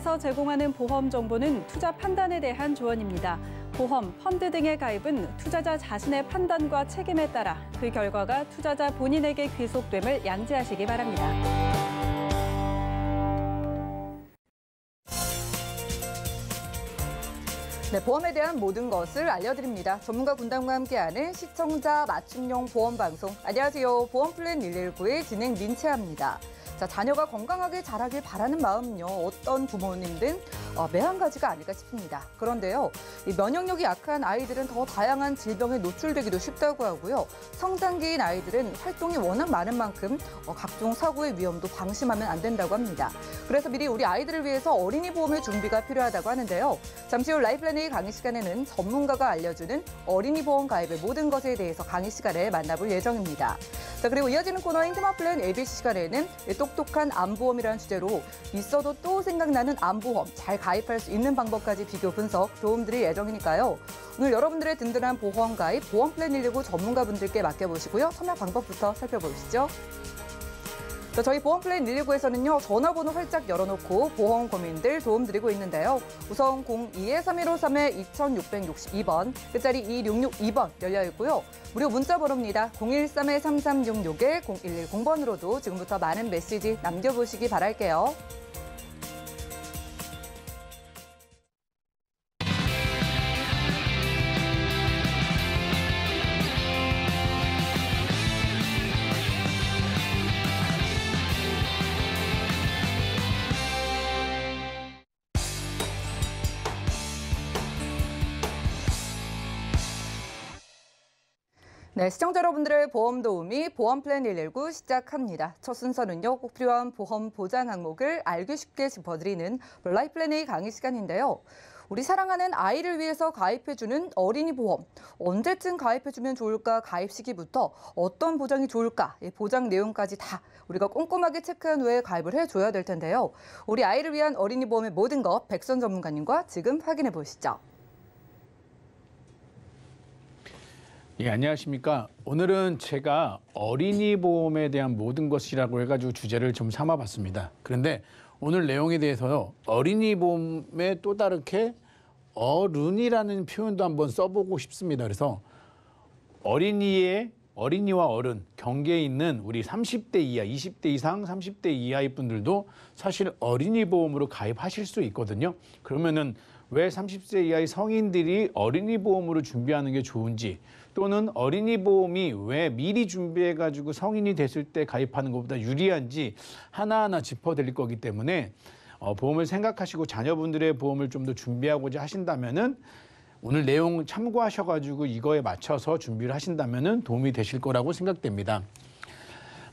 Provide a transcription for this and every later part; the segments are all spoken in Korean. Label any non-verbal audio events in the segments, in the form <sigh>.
은행에서 제공하는 보험 정보는 투자 판단에 대한 조언입니다. 보험, 펀드 등의 가입은 투자자 자신의 판단과 책임에 따라 그 결과가 투자자 본인에게 귀속됨을 양지하시기 바랍니다. 네, 보험에 대한 모든 것을 알려드립니다. 전문가 군단과 함께하는 시청자 맞춤형 보험 방송. 안녕하세요. 보험플랜 119의 진행 민채아입니다. 자, 자녀가 건강하게 자라길 바라는 마음요 어떤 부모님든 어, 매한가지가 아닐까 싶습니다. 그런데요, 면역력이 약한 아이들은 더 다양한 질병에 노출되기도 쉽다고 하고요. 성장기인 아이들은 활동이 워낙 많은 만큼 어, 각종 사고의 위험도 방심하면 안 된다고 합니다. 그래서 미리 우리 아이들을 위해서 어린이 보험의 준비가 필요하다고 하는데요. 잠시 후 라이프라인의 강의 시간에는 전문가가 알려주는 어린이 보험 가입의 모든 것에 대해서 강의 시간에 만나볼 예정입니다. 자 그리고 이어지는 코너인 테마플랜 ABC 시간에는 또 똑똑한 안보험이라는 주제로 있어도 또 생각나는 안보험 잘 가입할 수 있는 방법까지 비교 분석 도움드릴 예정이니까요. 오늘 여러분들의 든든한 보험 가입 보험 플랜 일1고 전문가분들께 맡겨보시고요. 참여 방법부터 살펴보시죠. 저희 보험플랜인 119에서는요, 전화번호 활짝 열어놓고 보험 고민들 도움드리고 있는데요. 우선 02-3153-2662번, 끝자리 2662번 열려있고요. 무료 문자 번호입니다. 013-3366-0110번으로도 지금부터 많은 메시지 남겨보시기 바랄게요. 네, 시청자 여러분들의 보험 도우미 보험 플랜 119 시작합니다. 첫 순서는요, 꼭 필요한 보험 보장 항목을 알기 쉽게 짚어드리는 블 라이프 플랜의 강의 시간인데요. 우리 사랑하는 아이를 위해서 가입해주는 어린이 보험. 언제쯤 가입해주면 좋을까? 가입 시기부터 어떤 보장이 좋을까? 보장 내용까지 다 우리가 꼼꼼하게 체크한 후에 가입을 해줘야 될 텐데요. 우리 아이를 위한 어린이 보험의 모든 것 백선 전문가님과 지금 확인해 보시죠. 예, 안녕하십니까. 오늘은 제가 어린이 보험에 대한 모든 것이라고 해가지고 주제를 좀 삼아봤습니다. 그런데 오늘 내용에 대해서 요 어린이 보험에 또 다르게 어른이라는 표현도 한번 써보고 싶습니다. 그래서 어린이의 어린이와 어른 경계에 있는 우리 30대 이하, 20대 이상, 30대 이하의 분들도 사실 어린이 보험으로 가입하실 수 있거든요. 그러면은 왜 30세 이하의 성인들이 어린이 보험으로 준비하는 게 좋은지 또는 어린이 보험이 왜 미리 준비해 가지고 성인이 됐을 때 가입하는 것보다 유리한지 하나하나 짚어 드릴 거기 때문에 어, 보험을 생각하시고 자녀분들의 보험을 좀 더 준비하고자 하신다면은 오늘 내용 참고하셔가지고 이거에 맞춰서 준비를 하신다면 은 도움이 되실 거라고 생각됩니다.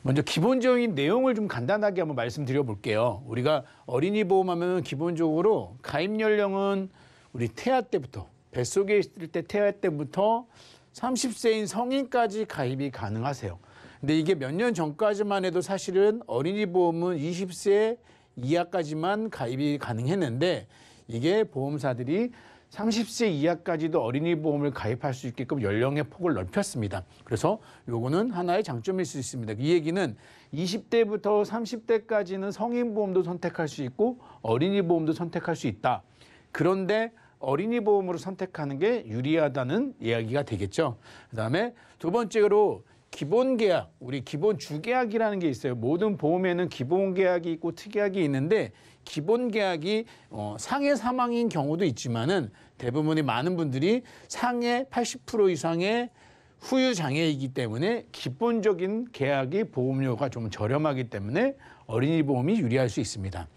먼저 기본적인 내용을 좀 간단하게 한번 말씀드려 볼게요. 우리가 어린이 보험하면 기본적으로 가입 연령은 우리 태아 때부터 뱃속에 있을 때 태아 때부터 30세인 성인까지 가입이 가능하세요. 근데 이게 몇 년 전까지만 해도 사실은 어린이 보험은 20세 이하까지만 가입이 가능했는데 이게 보험사들이 삼십 세 이하까지도 어린이 보험을 가입할 수 있게끔 연령의 폭을 넓혔습니다. 그래서 요거는 하나의 장점일 수 있습니다. 이 얘기는 이십 대부터 삼십 대까지는 성인 보험도 선택할 수 있고 어린이 보험도 선택할 수 있다. 그런데 어린이 보험으로 선택하는 게 유리하다는 이야기가 되겠죠. 그다음에 두 번째로 기본 계약, 우리 기본 주계약이라는 게 있어요. 모든 보험에는 기본 계약이 있고 특약이 있는데 기본 계약이 어, 상해 사망인 경우도 있지만은 대부분의 많은 분들이 상해 80% 이상의 후유 장애이기 때문에 기본적인 계약이 보험료가 좀 저렴하기 때문에 어린이 보험이 유리할 수 있습니다.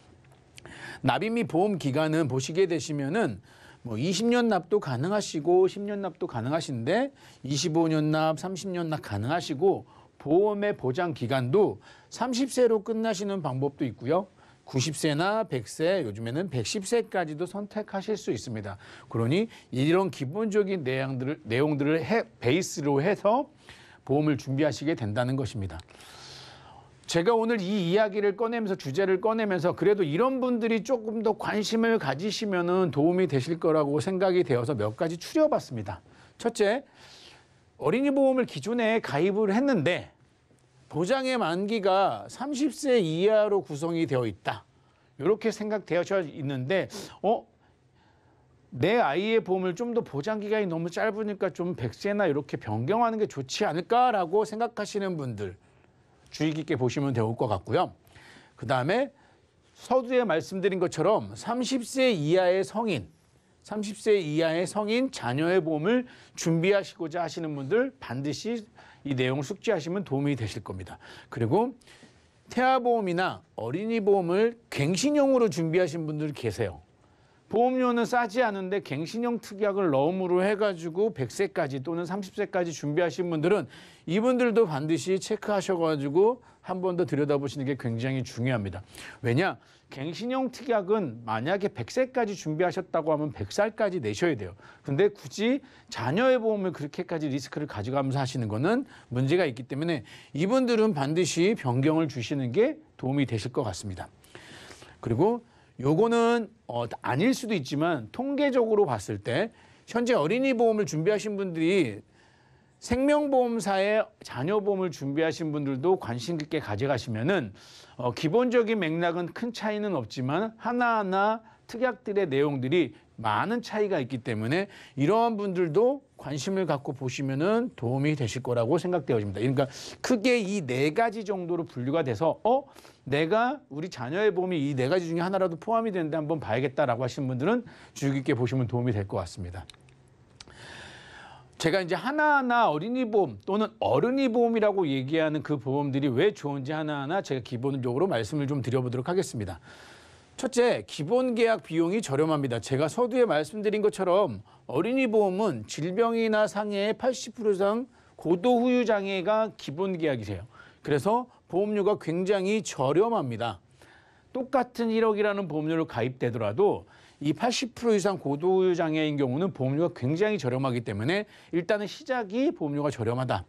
납입 및 보험 기간은 보시게 되시면은 뭐 20년 납도 가능하시고 10년 납도 가능하신데 25년 납, 30년 납 가능하시고 보험의 보장 기간도 30세로 끝나시는 방법도 있고요. 90세나 100세, 요즘에는 110세까지도 선택하실 수 있습니다. 그러니 이런 기본적인 내용들을, 내용들을 해, 베이스로 해서 보험을 준비하시게 된다는 것입니다. 제가 오늘 이 이야기를 꺼내면서 주제를 꺼내면서 그래도 이런 분들이 조금 더 관심을 가지시면은 도움이 되실 거라고 생각이 되어서 몇 가지 추려봤습니다. 첫째, 어린이 보험을 기존에 가입을 했는데 보장의 만기가 30세 이하로 구성이 되어 있다. 이렇게 생각되어져 있는데 어? 내 아이의 보험을 좀 더 보장 기간이 너무 짧으니까 좀1 0 0세나 이렇게 변경하는 게 좋지 않을까라고 생각하시는 분들 주의 깊게 보시면 될 것 같고요. 그 다음에 서두에 말씀드린 것처럼 30세 이하의 성인, 30세 이하의 성인 자녀의 보험을 준비하시고자 하시는 분들 반드시 이 내용을 숙지하시면 도움이 되실 겁니다. 그리고 태아보험이나 어린이보험을 갱신형으로 준비하신 분들 계세요. 보험료는 싸지 않은데 갱신형 특약을 넣음으로 해가지고 100세까지 또는 30세까지 준비하신 분들은 이분들도 반드시 체크하셔가지고 한 번 더 들여다보시는 게 굉장히 중요합니다. 왜냐? 갱신형 특약은 만약에 100세까지 준비하셨다고 하면 100살까지 내셔야 돼요. 근데 굳이 자녀의 보험을 그렇게까지 리스크를 가져가면서 하시는 거는 문제가 있기 때문에 이분들은 반드시 변경을 주시는 게 도움이 되실 것 같습니다. 그리고 요거는 어, 아닐 수도 있지만 통계적으로 봤을 때 현재 어린이 보험을 준비하신 분들이 생명보험사의 자녀보험을 준비하신 분들도 관심 있게 가져가시면은 어, 기본적인 맥락은 큰 차이는 없지만 하나하나 특약들의 내용들이 많은 차이가 있기 때문에 이러한 분들도 관심을 갖고 보시면은 도움이 되실 거라고 생각되어집니다. 그러니까 크게 이 네 가지 정도로 분류가 돼서 어 내가 우리 자녀의 봄이 이 네 가지 중에 하나라도 포함이 되는데 한번 봐야겠다라고 하시 분들은 주의 깊게 보시면 도움이 될 것 같습니다. 제가 이제 하나하나 어린이 보험 또는 어른이 보험이라고 얘기하는 그 보험들이 왜 좋은지 하나하나 제가 기본적으로 말씀을 좀 드려보도록 하겠습니다. 첫째, 기본 계약 비용이 저렴합니다. 제가 서두에 말씀드린 것처럼 어린이 보험은 질병이나 상해의 80% 이상 고도 후유 장애가 기본 계약이세요. 그래서 보험료가 굉장히 저렴합니다. 똑같은 1억이라는 보험료를 가입되더라도 이 80% 이상 고도 후유 장애인 경우는 보험료가 굉장히 저렴하기 때문에 일단은 시작이 보험료가 저렴하다.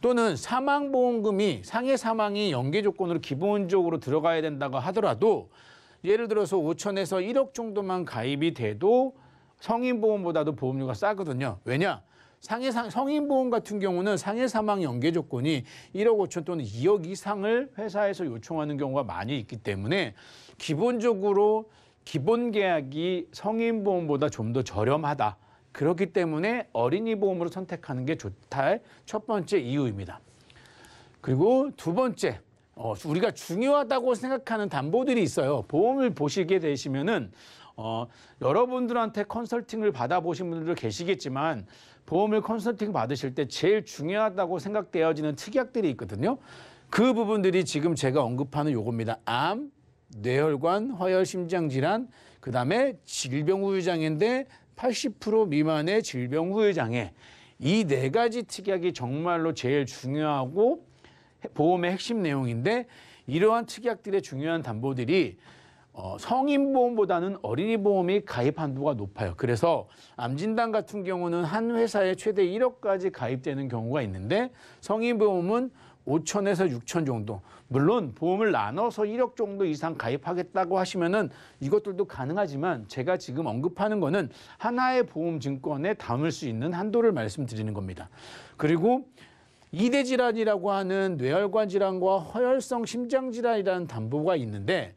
또는 사망보험금이 상해 사망이 연계 조건으로 기본적으로 들어가야 된다고 하더라도 예를 들어서 5천에서 1억 정도만 가입이 돼도 성인 보험보다도 보험료가 싸거든요. 왜냐? 상해 성인 보험 같은 경우는 상해 사망 연계 조건이 1억 5천 또는 2억 이상을 회사에서 요청하는 경우가 많이 있기 때문에 기본적으로 기본 계약이 성인 보험보다 좀 더 저렴하다. 그렇기 때문에 어린이 보험으로 선택하는 게 좋다의 첫 번째 이유입니다. 그리고 두 번째, 어, 우리가 중요하다고 생각하는 담보들이 있어요. 보험을 보시게 되시면은 어, 여러분들한테 컨설팅을 받아보신 분들도 계시겠지만 보험을 컨설팅 받으실 때 제일 중요하다고 생각되어지는 특약들이 있거든요. 그 부분들이 지금 제가 언급하는 요겁니다. 암, 뇌혈관, 허혈 심장 질환, 그다음에 질병 후유 장애인데 80% 미만의 질병 후유 장애. 이 네 가지 특약이 정말로 제일 중요하고 보험의 핵심 내용인데 이러한 특약들의 중요한 담보들이 어, 성인 보험보다는 어린이 보험이 가입 한도가 높아요. 그래서 암 진단 같은 경우는 한 회사에 최대 1억까지 가입되는 경우가 있는데 성인 보험은 5천에서 6천 정도. 물론 보험을 나눠서 1억 정도 이상 가입하겠다고 하시면은 이것들도 가능하지만 제가 지금 언급하는 거는 하나의 보험 증권에 담을 수 있는 한도를 말씀드리는 겁니다. 그리고 이대 질환이라고 하는 뇌혈관 질환과 허혈성 심장 질환이라는 담보가 있는데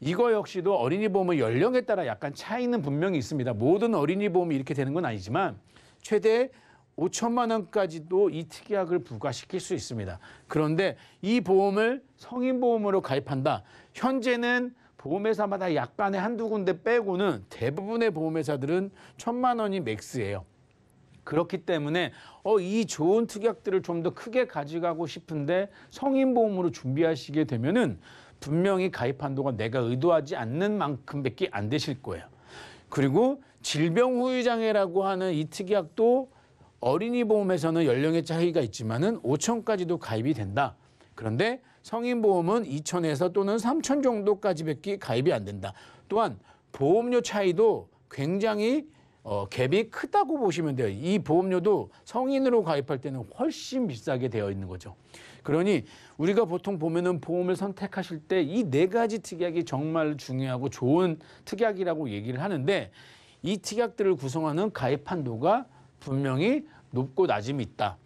이거 역시도 어린이 보험의 연령에 따라 약간 차이는 분명히 있습니다. 모든 어린이 보험이 이렇게 되는 건 아니지만 최대 5천만 원까지도 이 특약을 부과시킬 수 있습니다. 그런데 이 보험을 성인 보험으로 가입한다. 현재는 보험회사마다 약간의 한두 군데 빼고는 대부분의 보험회사들은 천만 원이 맥스예요. 그렇기 때문에 어, 이 좋은 특약들을 좀 더 크게 가져가고 싶은데 성인보험으로 준비하시게 되면은 분명히 가입 한도가 내가 의도하지 않는 만큼밖에 안 되실 거예요. 그리고 질병 후유 장애라고 하는 이 특약도 어린이 보험에서는 연령의 차이가 있지만은 5천까지도 가입이 된다. 그런데 성인 보험은 2천에서 또는 3천 정도까지밖에 가입이 안 된다. 또한 보험료 차이도 굉장히 어, 갭이 크다고 보시면 돼요. 이 보험료도 성인으로 가입할 때는 훨씬 비싸게 되어 있는 거죠. 그러니 우리가 보통 보면은 보험을 선택하실 때 이 네 가지 특약이 정말 중요하고 좋은 특약이라고 얘기를 하는데 이 특약들을 구성하는 가입 한도가 분명히 높고 낮음이 있다.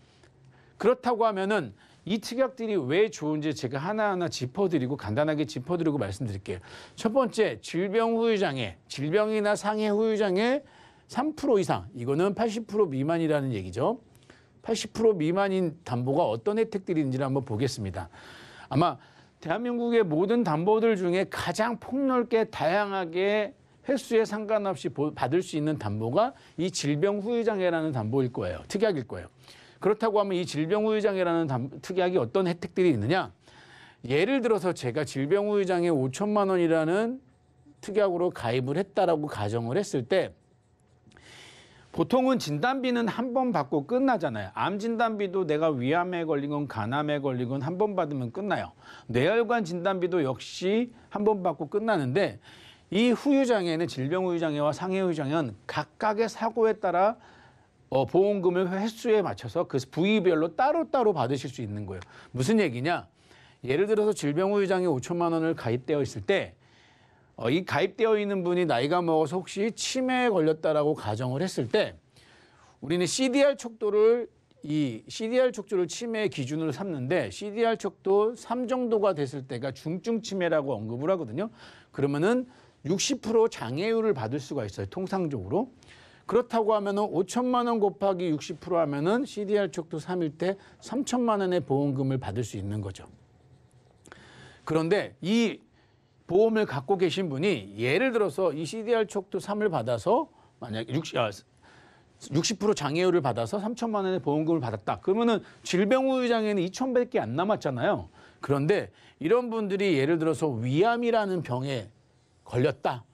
그렇다고 하면은 이 특약들이 왜 좋은지 제가 하나하나 짚어드리고 간단하게 짚어드리고 말씀드릴게요. 첫 번째 질병 후유장애, 질병이나 상해 후유장애 3% 이상 이거는 80% 미만이라는 얘기죠. 80% 미만인 담보가 어떤 혜택들이 있는지를 한번 보겠습니다. 아마 대한민국의 모든 담보들 중에 가장 폭넓게 다양하게 횟수에 상관없이 받을 수 있는 담보가 이 질병 후유장애라는 담보일 거예요. 특약일 거예요. 그렇다고 하면 이 질병 후유장애라는 특약이 어떤 혜택들이 있느냐? 예를 들어서 제가 질병 후유장애 5천만 원이라는 특약으로 가입을 했다라고 가정을 했을 때 보통은 진단비는 한 번 받고 끝나잖아요. 암 진단비도 내가 위암에 걸리건 간암에 걸리건 한 번 받으면 끝나요. 뇌혈관 진단비도 역시 한 번 받고 끝나는데 이 후유장애는 질병 후유장애와 상해 후유장애는 각각의 사고에 따라 어, 보험금을 횟수에 맞춰서 그 부위별로 따로따로 받으실 수 있는 거예요. 무슨 얘기냐? 예를 들어서 질병 후유장애 5천만 원을 가입되어 있을 때 어, 이 가입되어 있는 분이 나이가 먹어서 혹시 치매에 걸렸다라고 가정을 했을 때 우리는 CDR 척도를 이 CDR 척도를 치매 기준으로 삼는데 CDR 척도 3 정도가 됐을 때가 중증 치매라고 언급을 하거든요. 그러면은 60% 장애율을 받을 수가 있어요. 통상적으로. 그렇다고 하면은 5천만 원 곱하기 60% 하면은 CDR 척도 3일 때 3천만 원의 보험금을 받을 수 있는 거죠. 그런데 이 보험을 갖고 계신 분이 예를 들어서 이 CDR 촉도 3을 받아서 만약 60, 아, 60% 장애율을 받아서 3천만 원의 보험금을 받았다. 그러면은 질병후유장애는 2천0 0개안 남았잖아요. 그런데 이런 분들이 예를 들어서 위암이라는 병에 걸렸다.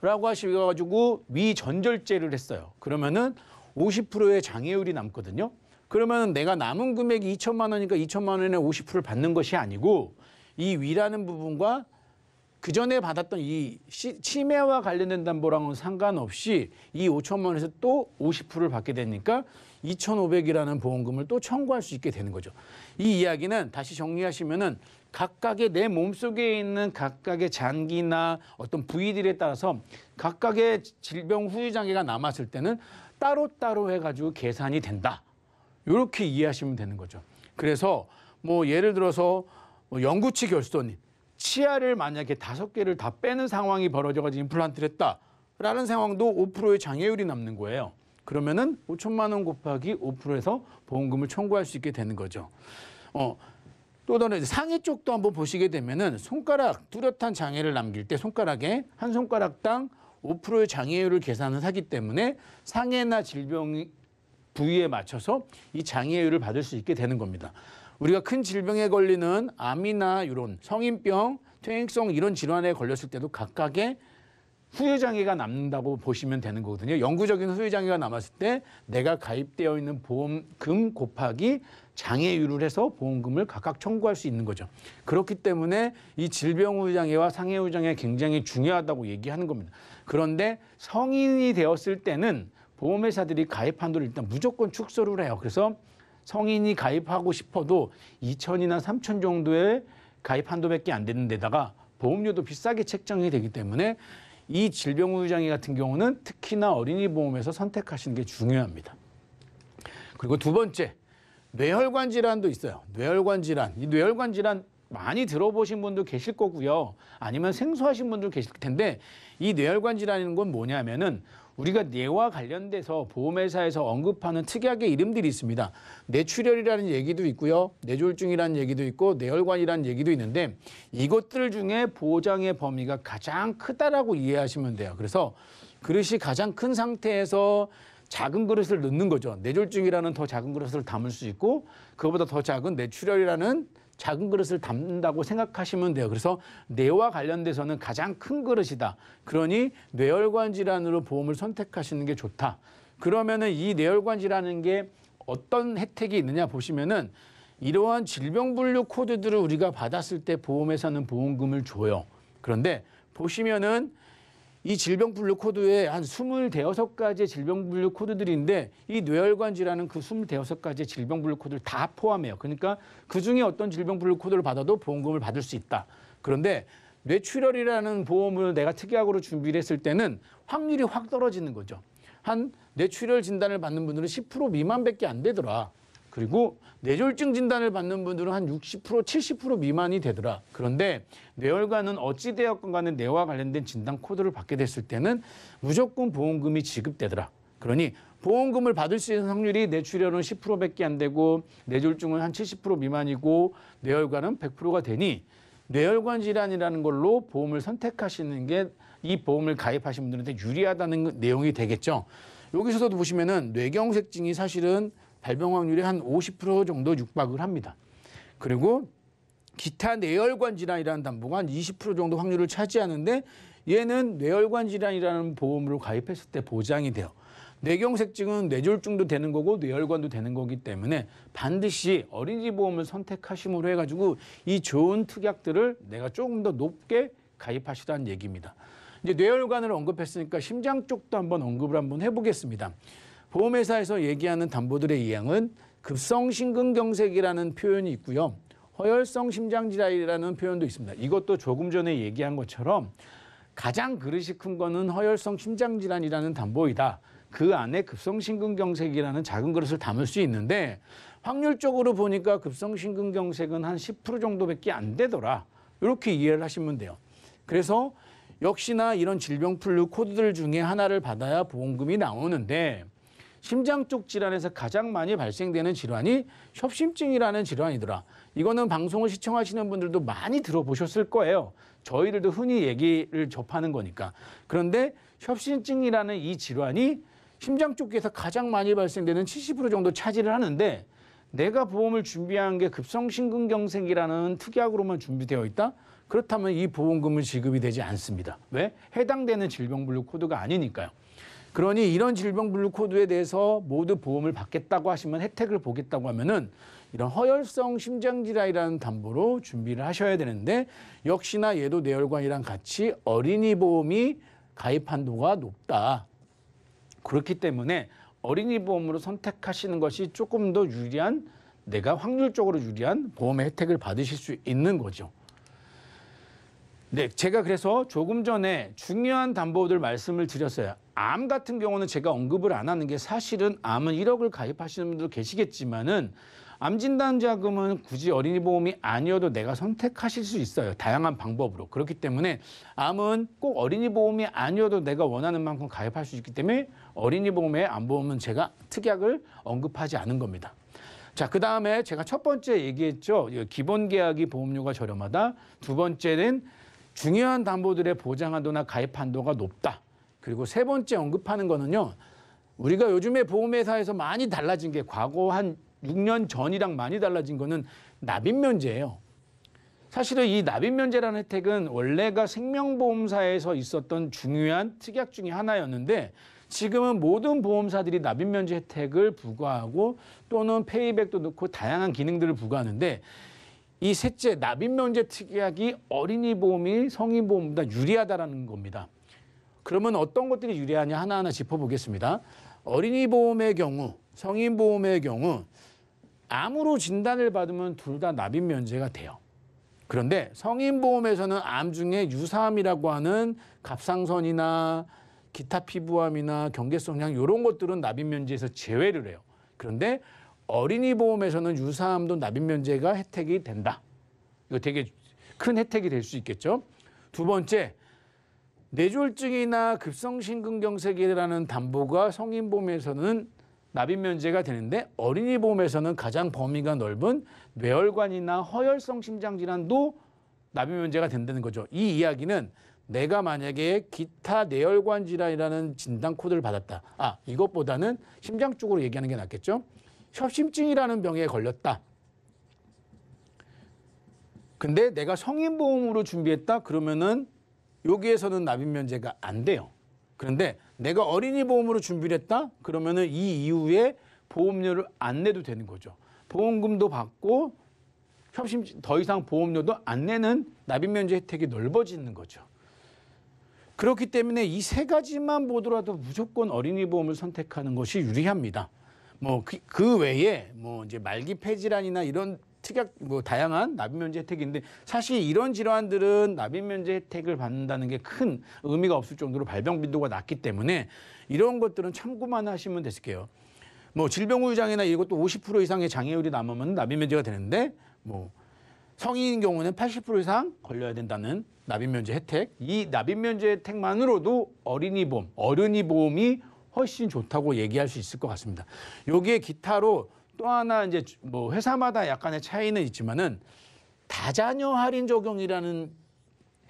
라고 하셔가지고 위전절제를 했어요. 그러면은 50%의 장애율이 남거든요. 그러면 은 내가 남은 금액이 2천만 원이니까 2천만 원에 50%를 받는 것이 아니고 이 위라는 부분과 그 전에 받았던 이 시, 치매와 관련된 담보랑은 상관없이 이 5천만 원에서 또 50%를 받게 되니까 2,500이라는 보험금을 또 청구할 수 있게 되는 거죠. 이 이야기는 다시 정리하시면은 각각의 내 몸속에 있는 각각의 장기나 어떤 부위들에 따라서 각각의 질병 후유 장기가 남았을 때는 따로따로 해가지고 계산이 된다. 이렇게 이해하시면 되는 거죠. 그래서 뭐 예를 들어서 뭐 영구치 결손 치아를 만약에 다섯 개를 다 빼는 상황이 벌어져가지고 임플란트를 했다라는 상황도 5%의 장애율이 남는 거예요. 그러면은 5천만 원 곱하기 5%에서 보험금을 청구할 수 있게 되는 거죠. 어, 또 다른 상해 쪽도 한번 보시게 되면은 손가락 뚜렷한 장애를 남길 때 손가락에 한 손가락당 5%의 장애율을 계산을 하기 때문에 상해나 질병 부위에 맞춰서 이 장애율을 받을 수 있게 되는 겁니다. 우리가 큰 질병에 걸리는 암이나 이런 성인병, 퇴행성 이런 질환에 걸렸을 때도 각각의 후유장애가 남는다고 보시면 되는 거거든요. 영구적인 후유장애가 남았을 때 내가 가입되어 있는 보험금 곱하기 장애율을 해서 보험금을 각각 청구할 수 있는 거죠. 그렇기 때문에 이 질병 후유장애와 상해 후유장애 굉장히 중요하다고 얘기하는 겁니다. 그런데 성인이 되었을 때는 보험회사들이 가입 한도를 일단 무조건 축소를 해요. 그래서 성인이 가입하고 싶어도 2천이나 3천 정도의 가입 한도밖에 안 되는 데다가 보험료도 비싸게 책정이 되기 때문에 이 질병우유장애 같은 경우는 특히나 어린이 보험에서 선택하시는 게 중요합니다. 그리고 두 번째, 뇌혈관 질환도 있어요. 뇌혈관 질환. 이 뇌혈관 질환 많이 들어보신 분도 계실 거고요. 아니면 생소하신 분도 계실 텐데 이 뇌혈관 질환인 건 뭐냐면은 우리가 뇌와 관련돼서 보험회사에서 언급하는 특이하게 이름들이 있습니다. 뇌출혈이라는 얘기도 있고요. 뇌졸중이라는 얘기도 있고 뇌혈관이라는 얘기도 있는데 이것들 중에 보장의 범위가 가장 크다라고 이해하시면 돼요. 그래서 그릇이 가장 큰 상태에서 작은 그릇을 넣는 거죠. 뇌졸중이라는 더 작은 그릇을 담을 수 있고 그보다 것더 작은 뇌출혈이라는 작은 그릇을 담는다고 생각하시면 돼요. 그래서 뇌와 관련돼서는 가장 큰 그릇이다. 그러니 뇌혈관 질환으로 보험을 선택하시는 게 좋다. 그러면은 이 뇌혈관 질환은 게 어떤 혜택이 있느냐 보시면은 이러한 질병 분류 코드들을 우리가 받았을 때 보험회사는 보험금을 줘요. 그런데 보시면은 이 질병 분류 코드에 한 스물 대여섯 가지의 질병 분류 코드들인데 이 뇌혈관 질환은 그 스물 대여섯 가지의 질병 분류 코드를 다 포함해요. 그러니까 그중에 어떤 질병 분류 코드를 받아도 보험금을 받을 수 있다. 그런데 뇌출혈이라는 보험을 내가 특약으로 준비를 했을 때는 확률이 확 떨어지는 거죠. 한 뇌출혈 진단을 받는 분들은 10% 미만밖에 안 되더라. 그리고 뇌졸중 진단을 받는 분들은 한 60% 70% 미만이 되더라. 그런데 뇌혈관은 어찌 되었건 간에 뇌와 관련된 진단 코드를 받게 됐을 때는 무조건 보험금이 지급되더라. 그러니 보험금을 받을 수 있는 확률이 뇌출혈은 10%밖에 안 되고 뇌졸중은 한 70% 미만이고 뇌혈관은 100%가 되니 뇌혈관 질환이라는 걸로 보험을 선택하시는 게 이 보험을 가입하신 분들한테 유리하다는 그 내용이 되겠죠. 여기서도 보시면은 뇌경색증이 사실은 발병 확률이 한 50% 정도 육박을 합니다. 그리고 기타 뇌혈관 질환이라는 담보가 한 20% 정도 확률을 차지하는데 얘는 뇌혈관 질환이라는 보험으로 가입했을 때 보장이 돼요. 뇌경색증은 뇌졸중도 되는 거고 뇌혈관도 되는 거기 때문에 반드시 어린이 보험을 선택하심으로 해가지고 이 좋은 특약들을 내가 조금 더 높게 가입하시라는 얘기입니다. 이제 뇌혈관을 언급했으니까 심장 쪽도 한번 언급을 한번 해보겠습니다. 보험회사에서 얘기하는 담보들의 이행은 급성 심근경색이라는 표현이 있고요. 허혈성 심장질환이라는 표현도 있습니다. 이것도 조금 전에 얘기한 것처럼 가장 그릇이 큰 거는 허혈성 심장질환이라는 담보이다. 그 안에 급성심근경색이라는 작은 그릇을 담을 수 있는데 확률적으로 보니까 급성심근경색은 한 10% 정도밖에 안 되더라. 이렇게 이해를 하시면 돼요. 그래서 역시나 이런 질병 플루 코드들 중에 하나를 받아야 보험금이 나오는데 심장 쪽 질환에서 가장 많이 발생되는 질환이 협심증이라는 질환이더라. 이거는 방송을 시청하시는 분들도 많이 들어보셨을 거예요. 저희들도 흔히 얘기를 접하는 거니까. 그런데 협심증이라는 이 질환이 심장 쪽에서 가장 많이 발생되는 70% 정도 차지를 하는데 내가 보험을 준비한 게 급성심근경색이라는 특약으로만 준비되어 있다? 그렇다면 이 보험금은 지급이 되지 않습니다. 왜? 해당되는 질병분류 코드가 아니니까요. 그러니 이런 질병 블루코드에 대해서 모두 보험을 받겠다고 하시면 혜택을 보겠다고 하면은 이런 허혈성 심장질환이라는 담보로 준비를 하셔야 되는데 역시나 얘도 뇌혈관이랑 같이 어린이 보험이 가입 한도가 높다. 그렇기 때문에 어린이 보험으로 선택하시는 것이 조금 더 유리한 내가 확률적으로 유리한 보험의 혜택을 받으실 수 있는 거죠. 네, 제가 그래서 조금 전에 중요한 담보들 말씀을 드렸어요. 암 같은 경우는 제가 언급을 안 하는 게 사실은 암은 1억을 가입하시는 분들 도 계시겠지만은 암 진단 자금은 굳이 어린이 보험이 아니어도 내가 선택하실 수 있어요. 다양한 방법으로. 그렇기 때문에 암은 꼭 어린이 보험이 아니어도 내가 원하는 만큼 가입할 수 있기 때문에 어린이 보험의 암 보험은 제가 특약을 언급하지 않은 겁니다. 자, 그 다음에 제가 첫 번째 얘기했죠. 기본 계약이 보험료가 저렴하다. 두 번째는 중요한 담보들의 보장 한도나 가입 한도가 높다. 그리고 세 번째 언급하는 거는요. 우리가 요즘에 보험회사에서 많이 달라진 게 과거 한 6년 전이랑 많이 달라진 거는 납입 면제예요. 사실은 이 납입 면제라는 혜택은 원래가 생명보험사에서 있었던 중요한 특약 중의 하나였는데 지금은 모든 보험사들이 납입 면제 혜택을 부과하고 또는 페이백도 넣고 다양한 기능들을 부과하는데 이 셋째 납입 면제 특약이 어린이 보험이 성인 보험보다 유리하다라는 겁니다. 그러면 어떤 것들이 유리하냐 하나하나 짚어보겠습니다. 어린이 보험의 경우, 성인 보험의 경우 암으로 진단을 받으면 둘 다 납입 면제가 돼요. 그런데 성인 보험에서는 암 중에 유사암이라고 하는 갑상선이나 기타 피부암이나 경계성장 이런 것들은 납입 면제에서 제외를 해요. 그런데 어린이 보험에서는 유사암도 납입 면제가 혜택이 된다. 이거 되게 큰 혜택이 될 수 있겠죠. 두 번째, 뇌졸중이나 급성심근경색이라는 담보가 성인 보험에서는 납입 면제가 되는데 어린이 보험에서는 가장 범위가 넓은 뇌혈관이나 허혈성 심장 질환도 납입 면제가 된다는 거죠. 이 이야기는 내가 만약에 기타 뇌혈관 질환이라는 진단 코드를 받았다. 아, 이것보다는 심장 쪽으로 얘기하는 게 낫겠죠. 협심증이라는 병에 걸렸다. 근데 내가 성인 보험으로 준비했다 그러면은 여기에서는 납입 면제가 안 돼요. 그런데 내가 어린이 보험으로 준비를 했다? 그러면은 이 이후에 보험료를 안 내도 되는 거죠. 보험금도 받고 협심 더 이상 보험료도 안 내는 납입 면제 혜택이 넓어지는 거죠. 그렇기 때문에 이 세 가지만 보더라도 무조건 어린이 보험을 선택하는 것이 유리합니다. 뭐그 그 외에 뭐 이제 말기 폐질환이나 이런 특약 뭐 다양한 납입면제 혜택인데 사실 이런 질환들은 납입면제 혜택을 받는다는 게 큰 의미가 없을 정도로 발병 빈도가 낮기 때문에 이런 것들은 참고만 하시면 됐을게요. 뭐 질병 후유장애나 이것도 50% 이상의 장애율이 남으면 납입면제가 되는데 뭐 성인인 경우는 80% 이상 걸려야 된다는 납입면제 혜택. 이 납입면제 혜택만으로도 어린이 보험, 어른이 보험이 훨씬 좋다고 얘기할 수 있을 것 같습니다. 여기에 기타로 또 하나 이제 뭐 회사마다 약간의 차이는 있지만은 다자녀 할인 적용이라는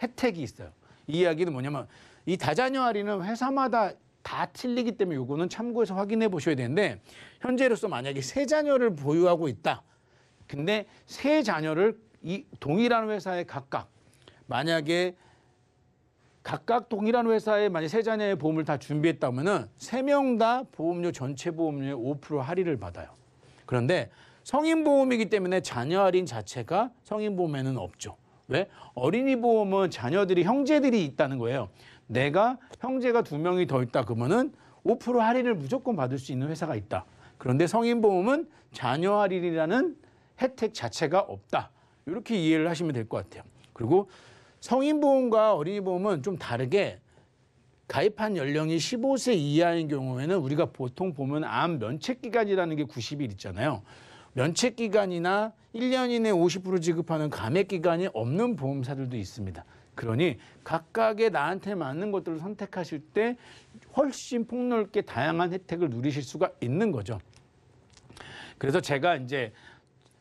혜택이 있어요. 이 이야기는 뭐냐면 이 다자녀 할인은 회사마다 다 틀리기 때문에 요거는 참고해서 확인해 보셔야 되는데 현재로서 만약에 세 자녀를 보유하고 있다. 근데 세 자녀를 이 동일한 회사에 각각 만약에 각각 동일한 회사에 만약 세 자녀의 보험을 다 준비했다면은 세 명 다 보험료 전체 보험료의 5% 할인을 받아요. 그런데 성인 보험이기 때문에 자녀 할인 자체가 성인 보험에는 없죠. 왜? 어린이 보험은 자녀들이 형제들이 있다는 거예요. 내가 형제가 두 명이 더 있다 그러면은 5% 할인을 무조건 받을 수 있는 회사가 있다. 그런데 성인 보험은 자녀 할인이라는 혜택 자체가 없다. 이렇게 이해를 하시면 될 것 같아요. 그리고 성인 보험과 어린이 보험은 좀 다르게 가입한 연령이 15세 이하인 경우에는 우리가 보통 보면 암 면책 기간이라는 게 90일 있잖아요. 면책 기간이나 1년 이내 50% 지급하는 감액 기간이 없는 보험사들도 있습니다. 그러니 각각의 나한테 맞는 것들을 선택하실 때 훨씬 폭넓게 다양한 혜택을 누리실 수가 있는 거죠. 그래서 제가 이제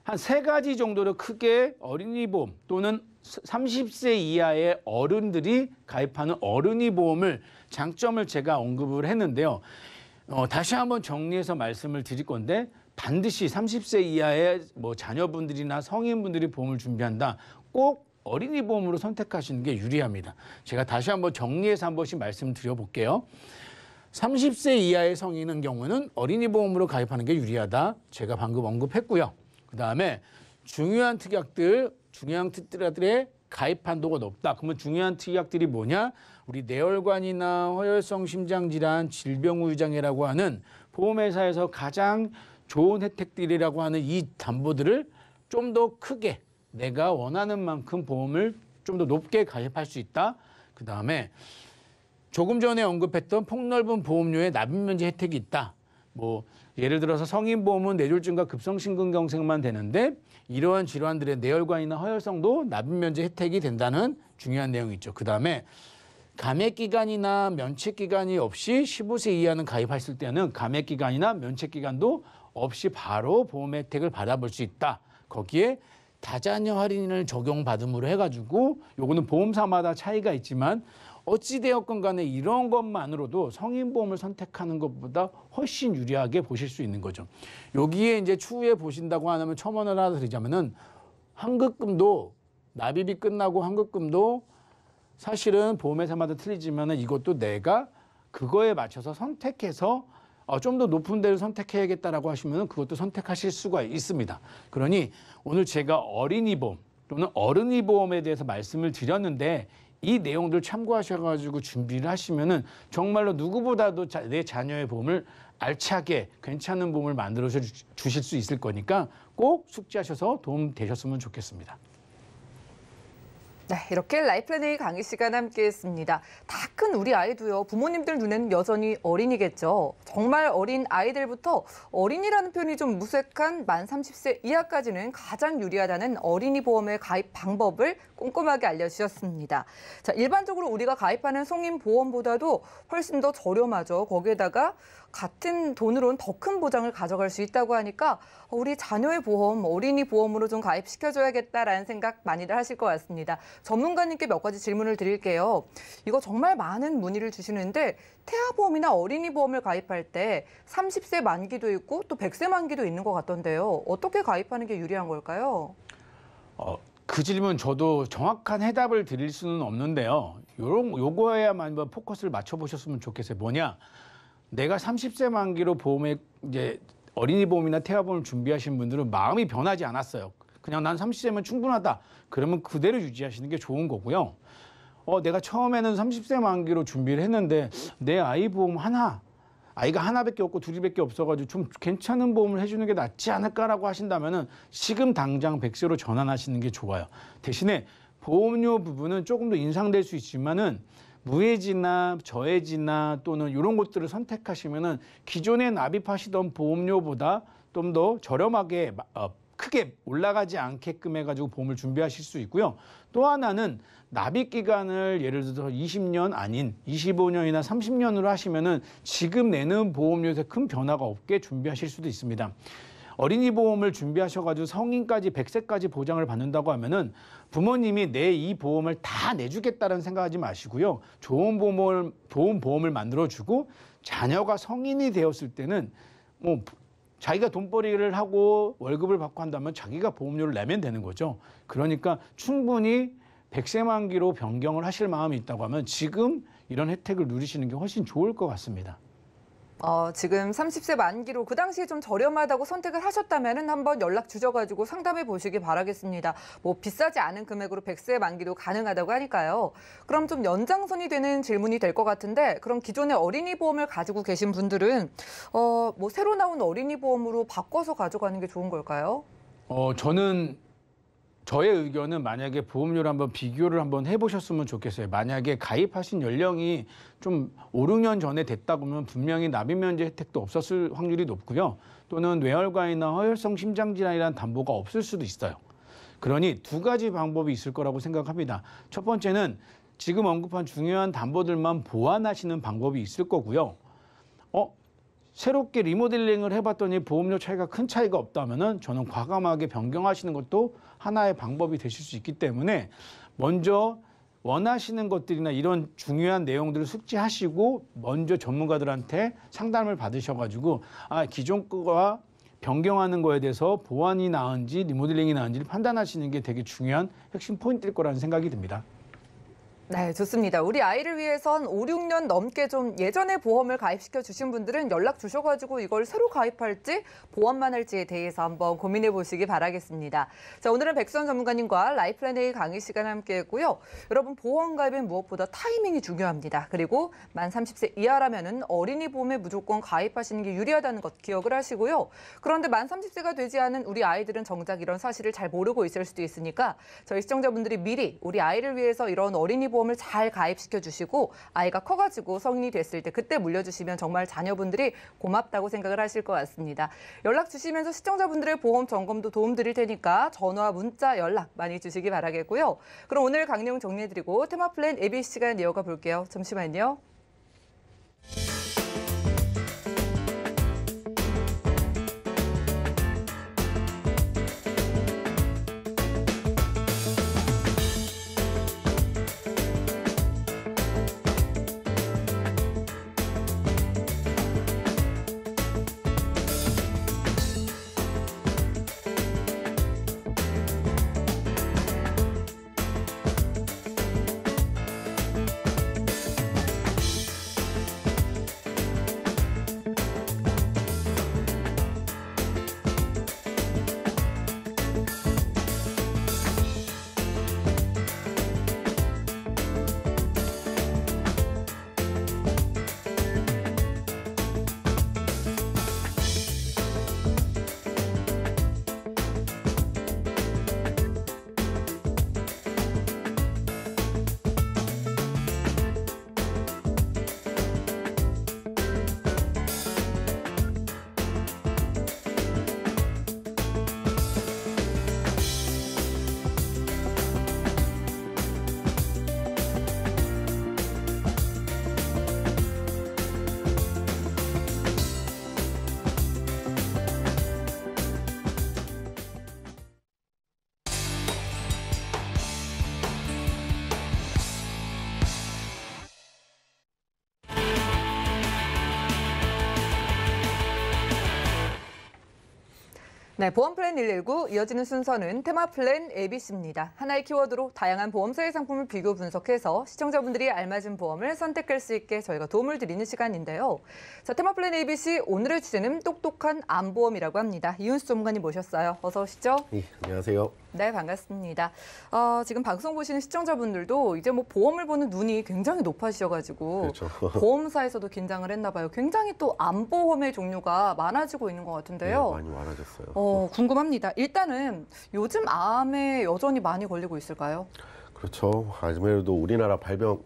한세 가지 정도로 크게 어린이보험 또는 30세 이하의 어른들이 가입하는 어른이보험을 장점을 제가 언급을 했는데요. 어, 다시 한번 정리해서 말씀을 드릴 건데 반드시 30세 이하의 뭐 자녀분들이나 성인분들이 보험을 준비한다. 꼭 어린이 보험으로 선택하시는 게 유리합니다. 제가 다시 한번 정리해서 한 번씩 말씀드려 볼게요. 30세 이하의 성인인 경우는 어린이 보험으로 가입하는 게 유리하다. 제가 방금 언급했고요. 그 다음에 중요한 특약들, 중요한 특약들의 가입 한도가 높다. 그러면 중요한 특약들이 뭐냐? 우리 뇌혈관이나 허혈성 심장질환, 질병우유장애라고 하는 보험회사에서 가장 좋은 혜택들이라고 하는 이 담보들을 좀 더 크게 내가 원하는 만큼 보험을 좀 더 높게 가입할 수 있다. 그 다음에 조금 전에 언급했던 폭넓은 보험료의 납입 면제 혜택이 있다. 뭐 예를 들어서 성인보험은 뇌졸중과 급성심근경색만 되는데 이러한 질환들의 뇌혈관이나 허혈성도 납입면제 혜택이 된다는 중요한 내용이 있죠. 그 다음에 감액기간이나 면책기간이 없이 15세 이하는 가입했을 때는 감액기간이나 면책기간도 없이 바로 보험 혜택을 받아볼 수 있다. 거기에 다자녀 할인을 적용받음으로 해가지고 요거는 보험사마다 차이가 있지만 어찌되었건 간에 이런 것만으로도 성인보험을 선택하는 것보다 훨씬 유리하게 보실 수 있는 거죠. 여기에 이제 추후에 보신다고 하면 첨언을 하나 드리자면은 환급금도 납입이 끝나고 환급금도 사실은 보험회사마다 틀리지만 이것도 내가 그거에 맞춰서 선택해서 어, 좀더 높은 데를 선택해야겠다라고 하시면 그것도 선택하실 수가 있습니다. 그러니 오늘 제가 어린이 보험 또는 어른이 보험에 대해서 말씀을 드렸는데 이 내용들 참고하셔가지고 준비를 하시면은 정말로 누구보다도 자, 내 자녀의 보험을 알차게 괜찮은 보험을 만들어 주실 수 있을 거니까 꼭 숙지하셔서 도움 되셨으면 좋겠습니다. 네, 이렇게 라이플랜의 강의 시간 함께했습니다. 다 큰 우리 아이도요. 부모님들 눈에는 여전히 어린이겠죠. 정말 어린 아이들부터 어린이라는 표현이 좀 무색한 만 30세 이하까지는 가장 유리하다는 어린이 보험의 가입 방법을 꼼꼼하게 알려주셨습니다. 자, 일반적으로 우리가 가입하는 송인 보험보다도 훨씬 더 저렴하죠. 거기에다가 같은 돈으로는 더 큰 보장을 가져갈 수 있다고 하니까 어, 우리 자녀의 보험, 어린이 보험으로 좀 가입시켜줘야겠다라는 생각 많이들 하실 것 같습니다. 전문가님께 몇 가지 질문을 드릴게요. 이거 정말 많은 문의를 주시는데 태아보험이나 어린이 보험을 가입할 때 30세 만기도 있고 또 100세 만기도 있는 것 같던데요. 어떻게 가입하는 게 유리한 걸까요? 어, 그 질문 저도 정확한 해답을 드릴 수는 없는데요. 요런 요거에야만 뭐 포커스를 맞춰 보셨으면 좋겠어요. 뭐냐? 내가 30세 만기로 보험에 이제 어린이 보험이나 태아보험을 준비하신 분들은 마음이 변하지 않았어요. 그냥 난 30세면 충분하다. 그러면 그대로 유지하시는 게 좋은 거고요. 어, 내가 처음에는 30세 만기로 준비를 했는데 내 아이 보험 하나 아이가 하나밖에 없고 둘이밖에 없어가지고 좀 괜찮은 보험을 해주는 게 낫지 않을까라고 하신다면은 지금 당장 백세로 전환하시는 게 좋아요. 대신에 보험료 부분은 조금 더 인상될 수 있지만은 무해지나 저해지나 또는 이런 것들을 선택하시면은 기존에 납입하시던 보험료보다 좀 더 저렴하게 어, 크게 올라가지 않게끔 해가지고 보험을 준비하실 수 있고요. 또 하나는 납입 기간을 예를 들어서 20년 아닌 25년이나 30년으로 하시면은 지금 내는 보험료에서 큰 변화가 없게 준비하실 수도 있습니다. 어린이 보험을 준비하셔가지고 성인까지 100세까지 보장을 받는다고 하면은 부모님이 내 이 보험을 다 내주겠다는 생각하지 마시고요. 좋은 보험을, 좋은 보험을 만들어주고 자녀가 성인이 되었을 때는 뭐 자기가 돈벌이를 하고 월급을 받고 한다면 자기가 보험료를 내면 되는 거죠. 그러니까 충분히 백세 만기로 변경을 하실 마음이 있다고 하면 지금 이런 혜택을 누리시는 게 훨씬 좋을 것 같습니다. 어, 지금 30세 만기로 그 당시에 좀 저렴하다고 선택을 하셨다면 한번 연락 주셔가지고 상담해 보시기 바라겠습니다. 뭐 비싸지 않은 금액으로 100세 만기도 가능하다고 하니까요. 그럼 좀 연장선이 되는 질문이 될 것 같은데 그럼 기존의 어린이 보험을 가지고 계신 분들은 어, 뭐 새로 나온 어린이 보험으로 바꿔서 가져가는 게 좋은 걸까요? 어, 저는 저의 의견은 만약에 보험료를 한번 비교를 한번 해보셨으면 좋겠어요. 만약에 가입하신 연령이 좀 5, 6년 전에 됐다 보면 분명히 납입 면제 혜택도 없었을 확률이 높고요. 또는 뇌혈관이나 허혈성 심장질환이란 담보가 없을 수도 있어요. 그러니 두 가지 방법이 있을 거라고 생각합니다. 첫 번째는 지금 언급한 중요한 담보들만 보완하시는 방법이 있을 거고요. 어? 새롭게 리모델링을 해봤더니 보험료 차이가 큰 차이가 없다면은 저는 과감하게 변경하시는 것도 하나의 방법이 되실 수 있기 때문에 먼저 원하시는 것들이나 이런 중요한 내용들을 숙지하시고 먼저 전문가들한테 상담을 받으셔가지고 아 기존 거와 변경하는 거에 대해서 보완이 나은지 리모델링이 나은지를 판단하시는 게 되게 중요한 핵심 포인트일 거라는 생각이 듭니다. 네, 좋습니다. 우리 아이를 위해선 5, 6년 넘게 좀 예전에 보험을 가입시켜 주신 분들은 연락 주셔가지고 이걸 새로 가입할지 보험만 할지에 대해서 한번 고민해 보시기 바라겠습니다. 자, 오늘은 백수원 전문가님과 라이프랜의 강의 시간 함께했고요. 여러분 보험 가입은 무엇보다 타이밍이 중요합니다. 그리고 만 30세 이하라면은 어린이 보험에 무조건 가입하시는 게 유리하다는 것 기억을 하시고요. 그런데 만 30세가 되지 않은 우리 아이들은 정작 이런 사실을 잘 모르고 있을 수도 있으니까 저희 시청자분들이 미리 우리 아이를 위해서 이런 어린이 보험 보험을 잘 가입시켜 주시고 아이가 커가지고 성인이 됐을 때 그때 물려주시면 정말 자녀분들이 고맙다고 생각을 하실 것 같습니다. 연락 주시면서 시청자분들의 보험 점검도 도움드릴 테니까 전화, 문자, 연락 많이 주시기 바라겠고요. 그럼 오늘 강령 정리해드리고 테마플랜 ABC 시간 이어가 볼게요. 잠시만요. 네, 보험플랜 119 이어지는 순서는 테마플랜 ABC입니다. 하나의 키워드로 다양한 보험사의 상품을 비교 분석해서 시청자분들이 알맞은 보험을 선택할 수 있게 저희가 도움을 드리는 시간인데요. 자, 테마플랜 ABC 오늘의 주제는 똑똑한 암보험이라고 합니다. 이윤수 전문가님 모셨어요. 어서 오시죠. 네, 안녕하세요. 네, 반갑습니다. 어, 지금 방송 보시는 시청자분들도 이제 뭐 보험을 보는 눈이 굉장히 높아지셔가지고 그렇죠. <laughs> 보험사에서도 긴장을 했나 봐요. 굉장히 또 암보험의 종류가 많아지고 있는 것 같은데요. 네, 많이 많아졌어요. 어, 어, 궁금합니다. 일단은 요즘 암에 여전히 많이 걸리고 있을까요? 그렇죠. 아무래도 우리나라 발병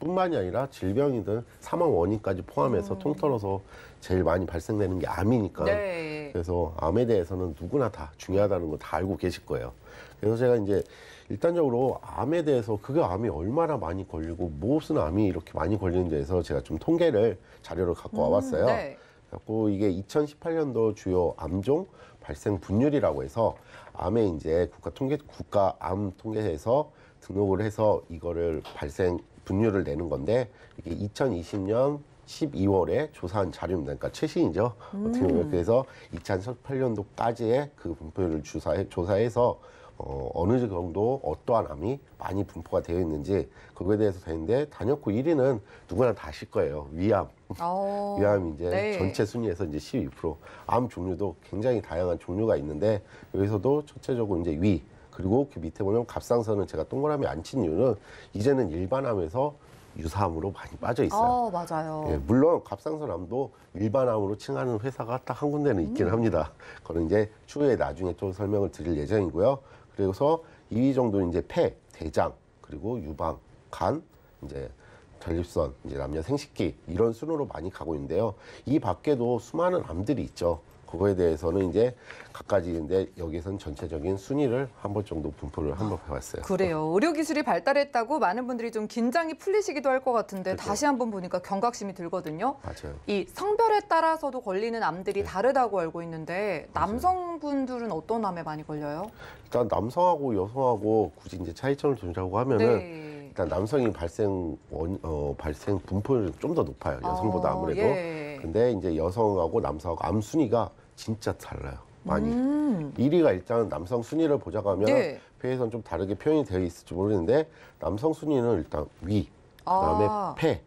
뿐만이 아니라 질병이든 사망 원인까지 포함해서 음. 통틀어서 제일 많이 발생되는 게 암이니까 네. 그래서 암에 대해서는 누구나 다 중요하다는 거다 알고 계실 거예요. 그래서 제가 이제 일단적으로 암에 대해서 그게 암이 얼마나 많이 걸리고 무엇은 암이 이렇게 많이 걸리는지에서 제가 좀 통계를 자료를 갖고 음, 와봤어요. 음, 네. 갖고 이게 2018년도 주요 암종 발생 분율이라고 해서 암에 이제 국가 통계 국가 암 통계에서 등록을 해서 이거를 발생 분율을 내는 건데 이게 2020년 12월에 조사한 자료입니다. 그러니까 최신이죠. 음. 어떻게 보면 음. 그래서 2018년도까지의 그 분포율을 조사해, 조사해서 어, 어느 정도 어떠한 암이 많이 분포가 되어 있는지 그거에 대해서 되는데 다녔고 1위는 누구나 다 아실 거예요. 위암. 오, 위암이 제 네. 전체 순위에서 이제 12%암 종류도 굉장히 다양한 종류가 있는데 여기서도 전체적으로 이제 위 그리고 그 밑에 보면 갑상선은 제가 동그라미 안 친 이유는 이제는 일반암에서 유사암으로 많이 빠져 있어요. 어, 맞아요. 예, 물론 갑상선암도 일반암으로 칭하는 회사가 딱 한 군데는 있기는 음. 합니다. 그건 이제 추후에 나중에 또 설명을 드릴 예정이고요. 그래서 2위 정도는 이제 폐, 대장, 그리고 유방, 간, 이제 전립선, 이제 남녀 생식기 이런 순으로 많이 가고 있는데요. 이 밖에도 수많은 암들이 있죠. 그거에 대해서는 이제 각가지인데 여기선 전체적인 순위를 한 번 정도 분포를 한 번 해봤어요. 그래요. 의료 기술이 발달했다고 많은 분들이 좀 긴장이 풀리시기도 할 것 같은데 그렇죠. 다시 한 번 보니까 경각심이 들거든요. 맞아요. 이 성별에 따라서도 걸리는 암들이 네. 다르다고 알고 있는데 남성분들은 어떤 암에 많이 걸려요? 일단 남성하고 여성하고 굳이 이제 차이점을 두자고 하면은. 네. 일단 남성이 발생 원, 어, 발생 분포율 이 좀 더 높아요. 여성보다 아, 아무래도. 예. 근데 이제 여성하고 남성하고 암 순위가 진짜 달라요. 많이. 음. 1위가 일단 남성 순위를 보자가면 네. 폐에선 좀 다르게 표현이 되어 있을지 모르는데 남성 순위는 일단 위, 그다음에 아. 폐,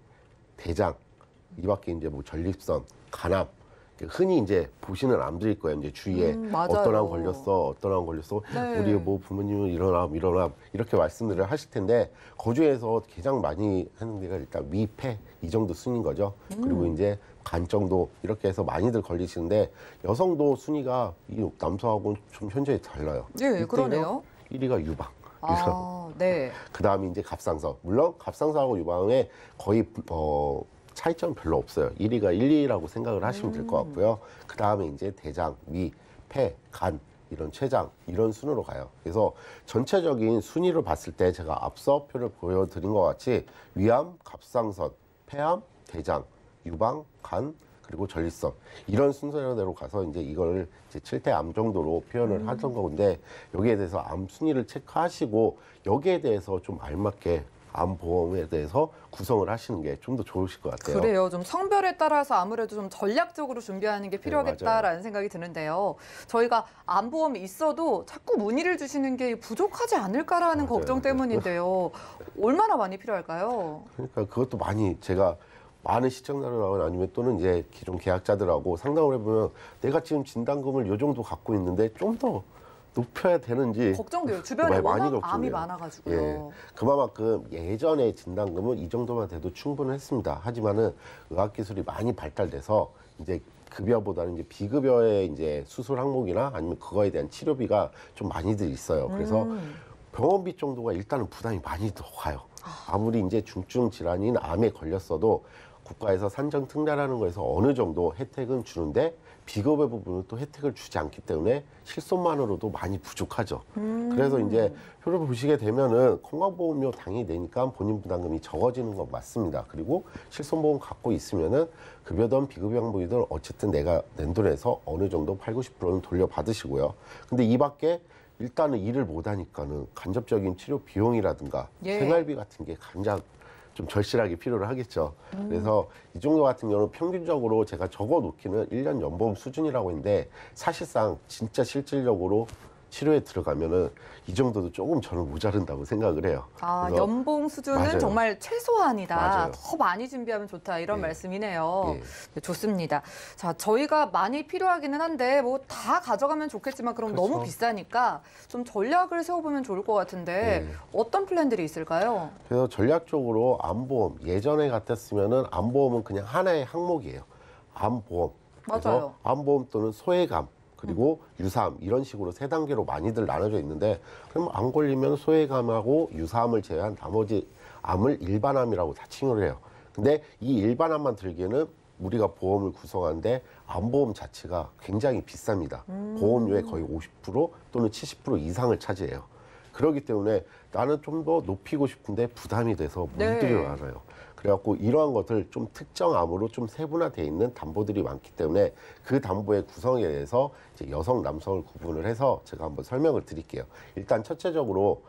대장, 이 밖에 이제 뭐 전립선, 간암 흔히 이제 보시는 암들일 거예요. 이제 주위에 음, 어떤 암 걸렸어, 어떤 암 걸렸어, 네. 우리 뭐 부모님은 이런 암, 이런 암 이렇게 말씀들을 하실 텐데 거주에서 가장 많이 하는 데가 일단 위, 폐 이 정도 순인 거죠. 음. 그리고 이제 간정도 이렇게 해서 많이들 걸리시는데 여성도 순위가 이 남성하고는 좀현저히 달라요. 네, 그러네요. 1위가 유방. 아, 네. <laughs> 그 다음이 이제 갑상선. 물론 갑상선하고 유방에 거의 어, 차이점 별로 없어요. 1위가 1, 2라고 생각을 하시면 음. 될것 같고요. 그 다음에 이제 대장, 위, 폐, 간, 이런 췌장 이런 순으로 가요. 그래서 전체적인 순위로 봤을 때 제가 앞서 표를 보여드린 것 같이 위암, 갑상선, 폐암, 대장 유방, 간, 그리고 전립선 이런 순서대로 가서 이제 이걸 이제 칠대암 정도로 표현을 음. 하던 건데 여기에 대해서 암 순위를 체크하시고 여기에 대해서 좀 알맞게 암 보험에 대해서 구성을 하시는 게 좀 더 좋으실 것 같아요. 그래요. 좀 성별에 따라서 아무래도 좀 전략적으로 준비하는 게 필요하겠다라는 네, 생각이 드는데요. 저희가 암 보험이 있어도 자꾸 문의를 주시는 게 부족하지 않을까라는 맞아요. 걱정 때문인데요. <laughs> 얼마나 많이 필요할까요? 그러니까 그것도 많이 제가 많은 시청자들하고 아니면 또는 이제 기존 계약자들하고 상담을 해보면 내가 지금 진단금을 요 정도 갖고 있는데 좀 더 높여야 되는지 걱정돼요. 주변에 많이 걱정돼요. 암이 예. 많아가지고요. 예, 그만큼 예전에 진단금은 이 정도만 돼도 충분했습니다. 하지만은 의학 기술이 많이 발달돼서 이제 급여보다는 이제 비급여의 이제 수술 항목이나 아니면 그거에 대한 치료비가 좀 많이들 있어요. 그래서 음. 병원비 정도가 일단은 부담이 많이 더가요 아. 아무리 이제 중증 질환인 암에 걸렸어도 국가에서 산정 특례라는 거에서 어느 정도 혜택은 주는데 비급여 부분은 또 혜택을 주지 않기 때문에 실손만으로도 많이 부족하죠. 음. 그래서 이제 표를 보시게 되면은 건강보험료 당연 내니까 본인 부담금이 적어지는 건 맞습니다. 그리고 실손보험 갖고 있으면은 급여든 비급여 부위이든 어쨌든 내가 낸 돈에서 어느 정도 8, 90%는 돌려받으시고요. 근데 이 밖에 일단은 일을 못 하니까는 간접적인 치료 비용이라든가 예. 생활비 같은 게 간장 좀 절실하게 필요를 하겠죠. 음. 그래서 이 정도 같은 경우는 평균적으로 제가 적어 놓기는 1년 연봉 수준이라고 했는데 사실상 진짜 실질적으로 치료에 들어가면은 이 정도도 조금 저는 모자른다고 생각을 해요. 아, 연봉 수준은 맞아요. 정말 최소한이다. 맞아요. 더 많이 준비하면 좋다. 이런 예. 말씀이네요. 예. 네, 좋습니다. 자, 저희가 많이 필요하기는 한데 뭐 다 가져가면 좋겠지만 그럼 그렇죠. 너무 비싸니까 좀 전략을 세워보면 좋을 것 같은데 예. 어떤 플랜들이 있을까요? 그래서 전략적으로 안보험 예전에 같았으면은 안보험은 그냥 하나의 항목이에요. 안보험. 맞아요. 안보험 또는 소외감 그리고 유사암 이런 식으로 세 단계로 많이들 나눠져 있는데 그럼 안 걸리면 소외감하고 유사암을 제외한 나머지 암을 일반암이라고 다 칭을 해요. 근데 이 일반암만 들기에는 우리가 보험을 구성하는데 암보험 자체가 굉장히 비쌉니다. 음. 보험료의 거의 50% 또는 70% 이상을 차지해요. 그렇기 때문에 나는 좀 더 높이고 싶은데 부담이 돼서 물들여 네. 아요 그래갖고 이러한 것을 좀 특정 암으로 좀 세분화돼 있는 담보들이 많기 때문에 그 담보의 구성에 대해서 이제 여성 남성을 구분을 해서 제가 한번 설명을 드릴게요. 일단 첫째적으로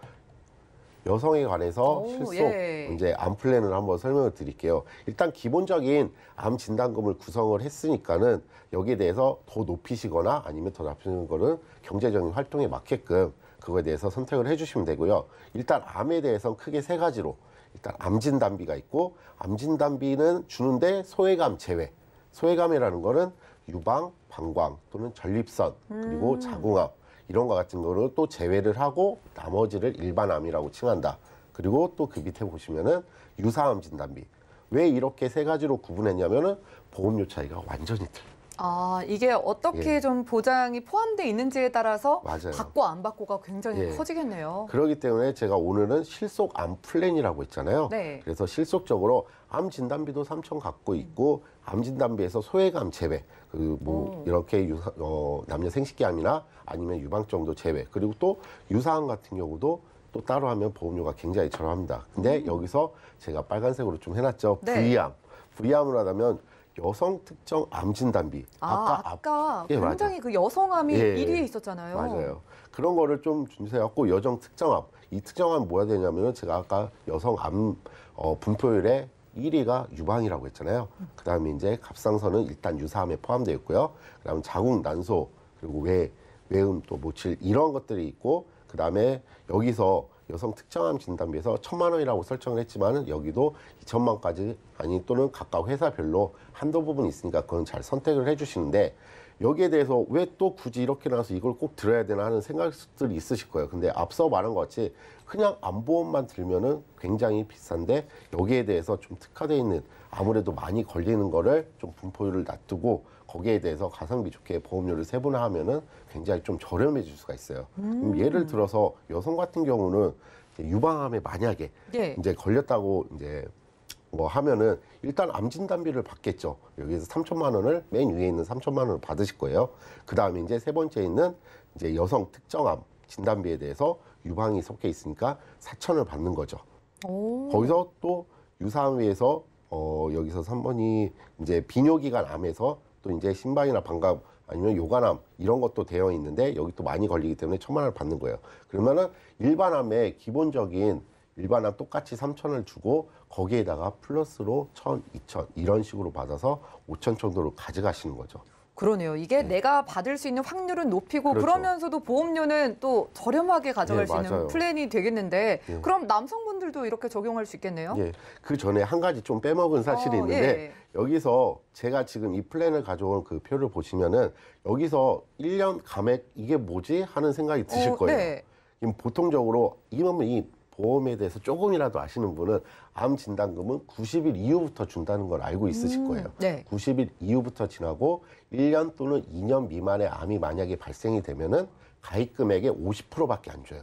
여성에 관해서 오, 실속 예. 이제 암 플랜을 한번 설명을 드릴게요. 일단 기본적인 암 진단금을 구성을 했으니까는 여기에 대해서 더 높이시거나 아니면 더 낮추는 거는 경제적인 활동에 맞게끔 그거에 대해서 선택을 해주시면 되고요. 일단 암에 대해서 크게 세 가지로 일단 암진단비가 있고 암진단비는 주는데 소외감 제외. 소외감이라는 거는 유방, 방광 또는 전립선 그리고 음. 자궁암 이런 것 같은 거를 또 제외를 하고 나머지를 일반암이라고 칭한다. 그리고 또 그 밑에 보시면은 유사암 진단비. 왜 이렇게 세 가지로 구분했냐면은 보험료 차이가 완전히 틀려. 아 이게 어떻게 예. 좀 보장이 포함돼 있는지에 따라서 맞아요. 받고 안 받고가 굉장히 예. 커지겠네요. 그렇기 때문에 제가 오늘은 실속 암 플랜이라고 했잖아요 네. 그래서 실속적으로 암 진단비도 3천 갖고 있고 음. 암 진단비에서 소외감 제외 그 뭐 이렇게 유사, 어, 남녀 생식기암이나 아니면 유방정도 제외 그리고 또 유사암 같은 경우도 또 따로 하면 보험료가 굉장히 저렴합니다. 근데 음. 여기서 제가 빨간색으로 좀 해놨죠. 네. V암. V암을 하다면 여성 특정 암 진단비. 아, 아까, 아까 예, 굉장히 맞아. 그 여성암이 예, 1위에 예. 있었잖아요. 맞아요. 그런 거를 좀 준비해갖고 여정 특정암. 이 특정암 뭐야 되냐면 제가 아까 여성암 어, 분포율에 1위가 유방이라고 했잖아요. 그 다음에 이제 갑상선은 일단 유사암에 포함되어 있고요. 그 다음 자궁, 난소, 그리고 외, 외음 또 모칠 이런 것들이 있고 그 다음에 여기서 여성 특정암 진단비에서 천만 원이라고 설정을 했지만 여기도 2천만까지 아니 또는 각각 회사별로 한도 부분 이 있으니까 그건 잘 선택을 해주시는데 여기에 대해서 왜 또 굳이 이렇게 나와서 이걸 꼭 들어야 되나 하는 생각들이 있으실 거예요. 근데 앞서 말한 것 같이 그냥 암보험만 들면은 굉장히 비싼데 여기에 대해서 좀 특화되어 있는 아무래도 많이 걸리는 거를 좀 분포율을 놔두고 거기에 대해서 가성비 좋게 보험료를 세분화하면은 굉장히 좀 저렴해질 수가 있어요. 음. 예를 들어서 여성 같은 경우는 유방암에 만약에 네. 이제 걸렸다고 이제 뭐 하면은 일단 암 진단비를 받겠죠. 여기에서 3천만 원을 맨 위에 있는 3천만 원을 받으실 거예요. 그다음에 이제 세 번째 있는 이제 여성 특정암 진단비에 대해서 유방이 섞여 있으니까 4천을 받는 거죠. 오. 거기서 또 유사암에서 어 여기서 3번이 이제 비뇨기관 암에서 또 이제 신발이나반갑 아니면 요가암 이런 것도 되어 있는데 여기 또 많이 걸리기 때문에 천만 원을 받는 거예요. 그러면은 일반암에 기본적인 일반암 똑같이 삼천을 주고 거기에다가 플러스로 천, 이천 이런 식으로 받아서 오천 정도로 가져가시는 거죠. 그러네요. 이게 네. 내가 받을 수 있는 확률은 높이고 그렇죠. 그러면서도 보험료는 또 저렴하게 가져갈 네, 수 있는 플랜이 되겠는데 네. 그럼 남성분들도 이렇게 적용할 수 있겠네요? 예. 그 전에 한 가지 좀 빼먹은 사실이 어, 있는데 예. 예. 여기서 제가 지금 이 플랜을 가져온 그 표를 보시면은 여기서 1년 감액 이게 뭐지 하는 생각이 드실 어, 거예요. 네. 보통적으로 이면이 보험에 대해서 조금이라도 아시는 분은 암 진단금은 90일 이후부터 준다는 걸 알고 있으실 음, 거예요. 네. 90일 이후부터 지나고 1년 또는 2년 미만의 암이 만약에 발생이 되면은 가입 금액의 50%밖에 안 줘요.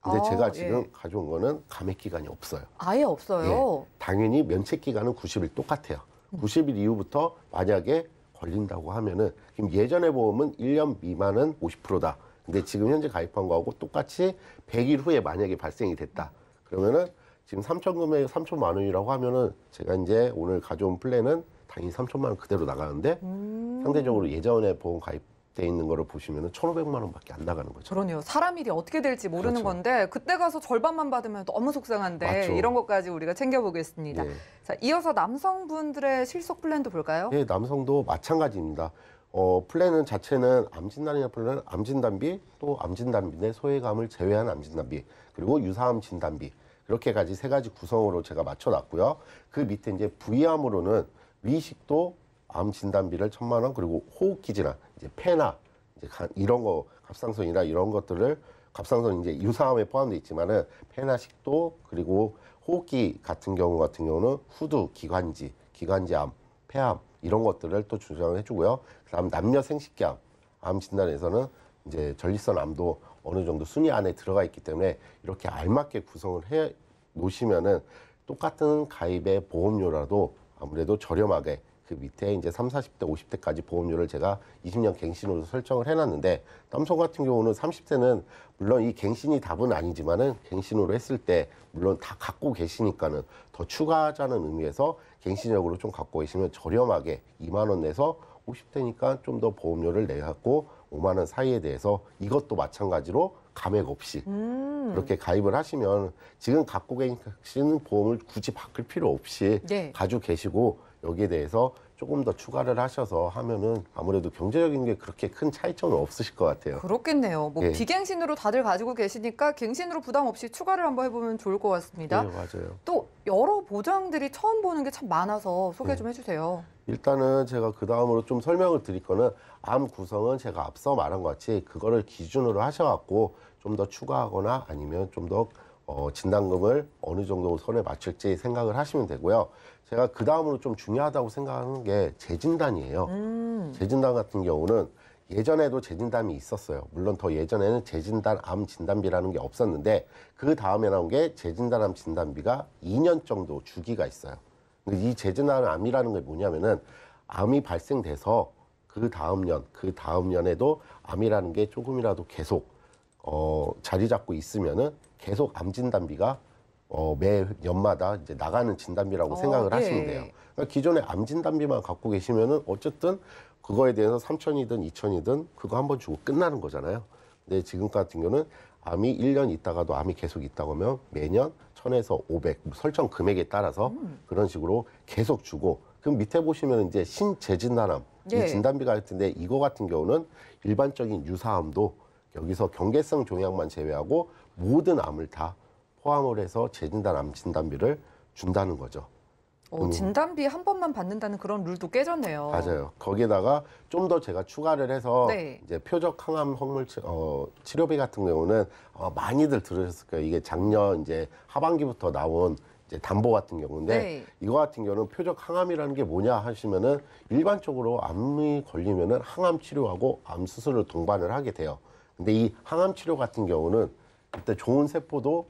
근데 아, 제가 예. 지금 예. 가져온 거는 감액 기간이 없어요. 아예 없어요. 예. 당연히 면책 기간은 90일 똑같아요. 90일 이후부터 만약에 걸린다고 하면은 지금 예전의 보험은 1년 미만은 50%다. 근데 지금 현재 가입한 거하고 똑같이 100일 후에 만약에 발생이 됐다. 그러면은 지금 3천 금액 3천만 원이라고 하면은 제가 이제 오늘 가져온 플랜은 당연히 3천만 원 그대로 나가는데 음. 상대적으로 예전에 보험 가입 돼 있는 거를 보시면은 1,500만 원밖에 안 나가는 거죠. 그러네요. 사람 일이 어떻게 될지 모르는 그렇죠. 건데 그때 가서 절반만 받으면 너무 속상한데 맞죠. 이런 것까지 우리가 챙겨 보겠습니다. 예. 네. 자, 이어서 남성분들의 실속 플랜도 볼까요? 네, 남성도 마찬가지입니다. 어, 플랜은 자체는 암진단이나 플랜은 암진단비, 또 암진단비 내 소외감을 제외한 암진단비, 그리고 유사암 진단비. 이렇게까지 세 가지 구성으로 제가 맞춰놨고요. 그 밑에 이제 V암으로는 위식도 암 진단비를 천만 원, 그리고 호흡기 질환, 이제 폐나 이제 간, 이런 거 갑상선이나 이런 것들을 갑상선 이제 유사암에 포함되어 있지만은 폐나 식도 그리고 호흡기 같은 경우 같은 경우는 후두, 기관지, 기관지암, 폐암 이런 것들을 또 주장을 해주고요. 그다음 남녀 생식기암 암 진단에서는 이제 전립선 암도 어느 정도 순위 안에 들어가 있기 때문에 이렇게 알맞게 구성을 해 놓으시면은 똑같은 가입의 보험료라도 아무래도 저렴하게 그 밑에 이제 3, 40대, 50대까지 보험료를 제가 20년 갱신으로 설정을 해놨는데 남성 같은 경우는 30대는 물론 이 갱신이 답은 아니지만은 갱신으로 했을 때 물론 다 갖고 계시니까는 더 추가하자는 의미에서 갱신력으로 좀 갖고 계시면 저렴하게 2만 원 내서 50대니까 좀 더 보험료를 내갖고 5만 원 사이에 대해서 이것도 마찬가지로 감액 없이 음. 그렇게 가입을 하시면 지금 갖고 계신 보험을 굳이 바꿀 필요 없이 네. 가지고 계시고 여기에 대해서 조금 더 추가를 하셔서 하면은 아무래도 경제적인 게 그렇게 큰 차이점은 없으실 것 같아요. 그렇겠네요. 뭐 예. 비갱신으로 다들 가지고 계시니까 갱신으로 부담 없이 추가를 한번 해보면 좋을 것 같습니다. 네, 맞아요. 또 여러 보장들이 처음 보는 게 참 많아서 소개 네. 좀 네. 해주세요. 일단은 제가 그 다음으로 좀 설명을 드릴 거는 암 구성은 제가 앞서 말한 것 같이 그거를 기준으로 하셔갖고 좀 더 추가하거나 아니면 좀더 어, 진단금을 어느 정도 선에 맞출지 생각을 하시면 되고요. 제가 그 다음으로 좀 중요하다고 생각하는 게 재진단이에요. 음. 재진단 같은 경우는 예전에도 재진단이 있었어요. 물론 더 예전에는 재진단 암 진단비라는 게 없었는데 그 다음에 나온 게 재진단 암 진단비가 2년 정도 주기가 있어요. 이 재진단 암이라는 게 뭐냐면은 암이 발생돼서 그 다음 년, 그 다음 년에도 암이라는 게 조금이라도 계속 어, 자리 잡고 있으면은 계속 암 진단비가 어, 매 연마다 이제 나가는 진단비라고 어, 생각을 네. 하시면 예. 돼요. 그러니까 기존의 암 진단비만 갖고 계시면은 어쨌든 그거에 대해서 3천이든 2천이든 그거 한번 주고 끝나는 거잖아요. 근데 지금 같은 경우는 암이 1년 있다가도 암이 계속 있다고 하면 매년 1000에서 500 뭐 설정 금액에 따라서 음. 그런 식으로 계속 주고 그 밑에 보시면 이제 신재진단암 네. 이 예. 진단비가 있던데 이거 같은 경우는 일반적인 유사암도 여기서 경계성 종양만 제외하고 모든 암을 다 포함을 해서 재진단, 암진단비를 준다는 거죠. 어, 음. 진단비 한 번만 받는다는 그런 룰도 깨졌네요. 맞아요. 거기에다가 좀 더 제가 추가를 해서 네. 이제 표적 항암 허물 치, 어, 치료비 같은 경우는 어, 많이들 들으셨을 거예요. 이게 작년 이제 하반기부터 나온 이제 담보 같은 경우인데 네. 이거 같은 경우는 표적 항암이라는 게 뭐냐 하시면은 일반적으로 암이 걸리면은 항암 치료하고 암 수술을 동반을 하게 돼요. 근데 이 항암 치료 같은 경우는 그때 좋은 세포도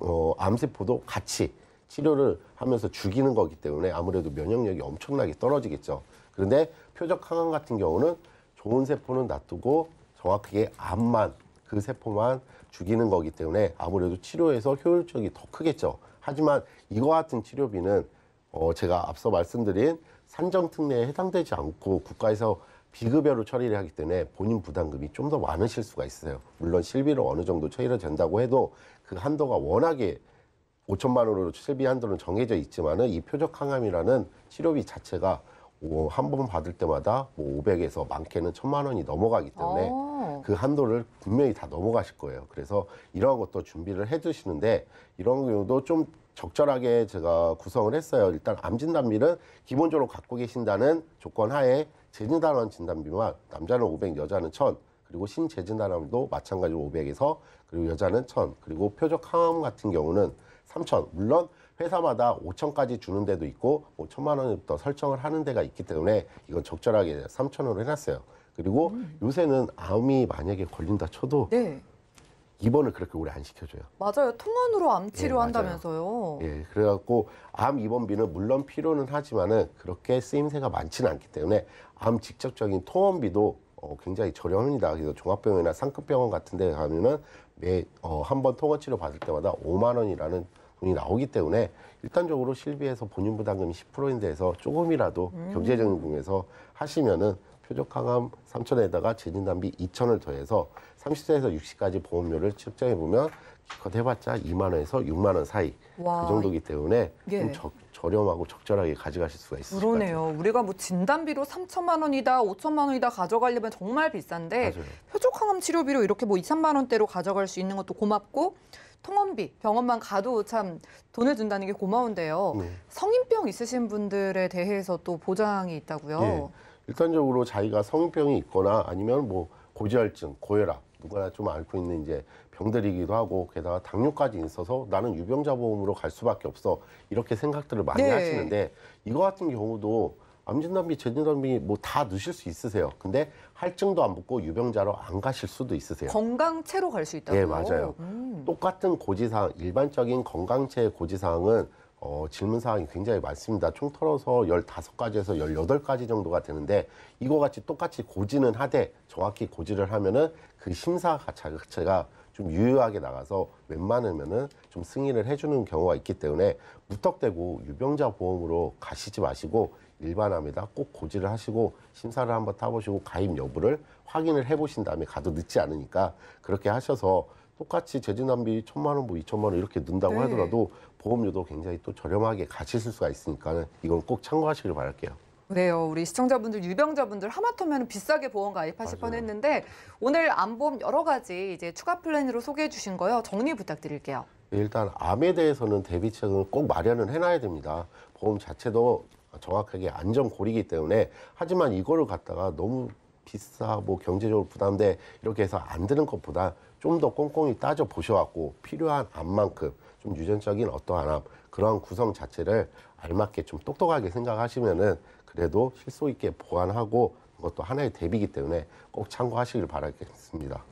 어, 암세포도 같이 치료를 하면서 죽이는 거기 때문에 아무래도 면역력이 엄청나게 떨어지겠죠. 그런데 표적 항암 같은 경우는 좋은 세포는 놔두고 정확하게 암만 그 세포만 죽이는 거기 때문에 아무래도 치료에서 효율적이 더 크겠죠. 하지만 이와 같은 치료비는 어, 제가 앞서 말씀드린 산정특례에 해당되지 않고 국가에서 비급여로 처리를 하기 때문에 본인 부담금이 좀 더 많으실 수가 있어요. 물론 실비로 어느 정도 처리가 된다고 해도 그 한도가 워낙에 5천만 원으로 실비 한도는 정해져 있지만은 이 표적 항암이라는 치료비 자체가 한 번 받을 때마다 뭐 500에서 많게는 1천만 원이 넘어가기 때문에 오. 어. 그 한도를 분명히 다 넘어가실 거예요. 그래서 이러한 것도 준비를 해주시는데 이런 경우도 좀 적절하게 제가 구성을 했어요. 일단 암 진단비는 기본적으로 갖고 계신다는 조건 하에 재진단원 진단비만 남자는 500, 여자는 1,000 그리고 신재진단암도 마찬가지로 500에서 그리고 여자는 1000 그리고 표적 항암 같은 경우는 3000 물론 회사마다 5천까지 주는 데도 있고 뭐 천만 원부터 설정을 하는 데가 있기 때문에 이건 적절하게 3천으로 해놨어요. 그리고 음. 요새는 암이 만약에 걸린다 쳐도 네. 입원을 그렇게 오래 안 시켜줘요. 맞아요. 통원으로 암 치료한다면서요. 예, 예, 그래갖고 암 입원비는 물론 필요는 하지만은 그렇게 쓰임새가 많지는 않기 때문에 암 직접적인 통원비도 어, 굉장히 저렴합니다. 그래서 종합병원이나 상급병원 같은 데 가면은 매, 어, 한 번 통원 치료 받을 때마다 5만 원이라는 돈이 나오기 때문에 일단적으로 실비에서 본인 부담금이 10%인데서 조금이라도 음. 경제적인 부분에서 하시면은 표적항암 3천에다가 재 진단비 2천을 더해서 30세에서 60까지 보험료를 측정해 보면 기껏 해봤자 2만 원에서 6만 원 사이 와. 그 정도기 때문에 예. 좀 적, 저렴하고 적절하게 가져가실 수가 있습니다 그러네요. 우리가 뭐 진단비로 3천만 원이다, 5천만 원이다 가져가려면 정말 비싼데 맞아 표적항암 치료비로 이렇게 뭐 2, 3만 원대로 가져갈 수 있는 것도 고맙고 통원비, 병원만 가도 참 돈을 준다는 게 고마운데요. 네. 성인병 있으신 분들에 대해서 또 보장이 있다고요. 네. 일단적으로 자기가 성인병이 있거나 아니면 뭐 고지혈증, 고혈압 누구나 좀 앓고 있는 이제 병들이기도 하고 게다가 당뇨까지 있어서 나는 유병자 보험으로 갈 수밖에 없어 이렇게 생각들을 많이 네. 하시는데 이거 같은 경우도 암진단비, 재진단비 뭐 다 넣으실 수 있으세요. 근데 할증도 안 붙고 유병자로 안 가실 수도 있으세요. 건강체로 갈 수 있다고? 네, 맞아요. 음. 똑같은 고지사항, 일반적인 건강체 고지사항은 어, 질문사항이 굉장히 많습니다. 총 털어서 열다섯 가지에서 열여덟 가지 정도가 되는데 이거 같이 똑같이 고지는 하되 정확히 고지를 하면은 그 심사 자체가 좀 유효하게 나가서 웬만하면은 좀 승인을 해주는 경우가 있기 때문에 무턱대고 유병자 보험으로 가시지 마시고 일반합니다. 꼭 고지를 하시고 심사를 한번 타보시고 가입 여부를 확인을 해보신 다음에 가도 늦지 않으니까 그렇게 하셔서 똑같이 재진단비 천만 원, 뭐 이천만 원 이렇게 는다고 네. 하더라도 보험료도 굉장히 또 저렴하게 가실 수가 있으니까 이건 꼭 참고하시길 바랄게요. 그래요. 우리 시청자분들, 유병자분들 하마터면 비싸게 보험 가입하실 뻔했는데 오늘 암보험 여러 가지 이제 추가 플랜으로 소개해 주신 거요. 정리 부탁드릴게요. 네, 일단 암에 대해서는 대비책은 꼭 마련을 해놔야 됩니다. 보험 자체도 정확하게 안전고리기 이 때문에 하지만 이거를 갖다가 너무 비싸 고 경제적으로 부담돼 이렇게 해서 안 드는 것보다 좀 더 꼼꼼히 따져 보셔갖고 필요한 암만큼 좀 유전적인 어떠한 암 그런 구성 자체를 알맞게 좀 똑똑하게 생각하시면은 그래도 실속 있게 보완하고 그것도 하나의 대비이기 때문에 꼭 참고하시길 바라겠습니다.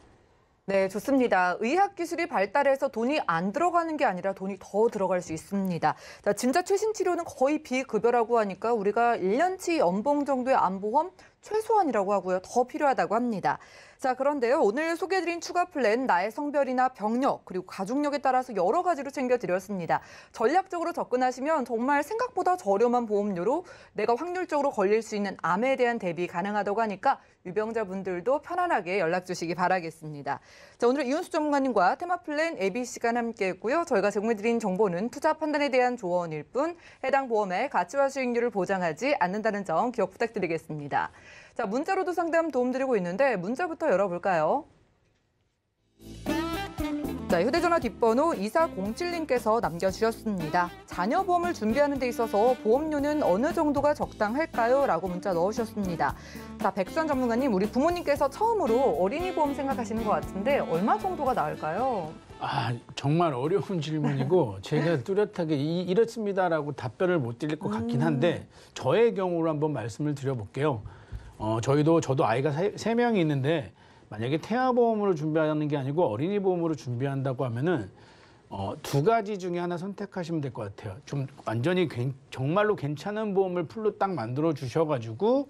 네, 좋습니다. 의학 기술이 발달해서 돈이 안 들어가는 게 아니라 돈이 더 들어갈 수 있습니다. 자, 진짜 최신 치료는 거의 비급여라고 하니까 우리가 1년치 연봉 정도의 안보험 최소한이라고 하고요. 더 필요하다고 합니다. 자, 그런데요. 오늘 소개해드린 추가 플랜, 나의 성별이나 병력, 그리고 가족력에 따라서 여러 가지로 챙겨드렸습니다. 전략적으로 접근하시면 정말 생각보다 저렴한 보험료로 내가 확률적으로 걸릴 수 있는 암에 대한 대비 가능하다고 하니까 유병자분들도 편안하게 연락 주시기 바라겠습니다. 자, 오늘 이윤수 전문가님과 테마플랜 AB 시간 함께했고요. 저희가 제공해드린 정보는 투자 판단에 대한 조언일 뿐 해당 보험의 가치와 수익률을 보장하지 않는다는 점 기억 부탁드리겠습니다. 자, 문자로도 상담 도움드리고 있는데 문자부터 열어볼까요? 자, 휴대전화 뒷번호 2407님께서 남겨주셨습니다. 자녀 보험을 준비하는 데 있어서 보험료는 어느 정도가 적당할까요? 라고 문자 넣으셨습니다. 자, 백수환 전문가님, 우리 부모님께서 처음으로 어린이 보험 생각하시는 것 같은데 얼마 정도가 나을까요? 아, 정말 어려운 질문이고 <laughs> 제가 뚜렷하게 이, 이렇습니다라고 답변을 못 드릴 것 같긴 음. 한데 저의 경우로 한번 말씀을 드려볼게요. 어, 저희도 저도 아이가 세 명이 있는데 만약에 태아 보험으로 준비하는 게 아니고 어린이 보험으로 준비한다고 하면은 어, 두 가지 중에 하나 선택하시면 될 것 같아요. 좀 완전히 괜, 정말로 괜찮은 보험을 풀로 딱 만들어 주셔가지고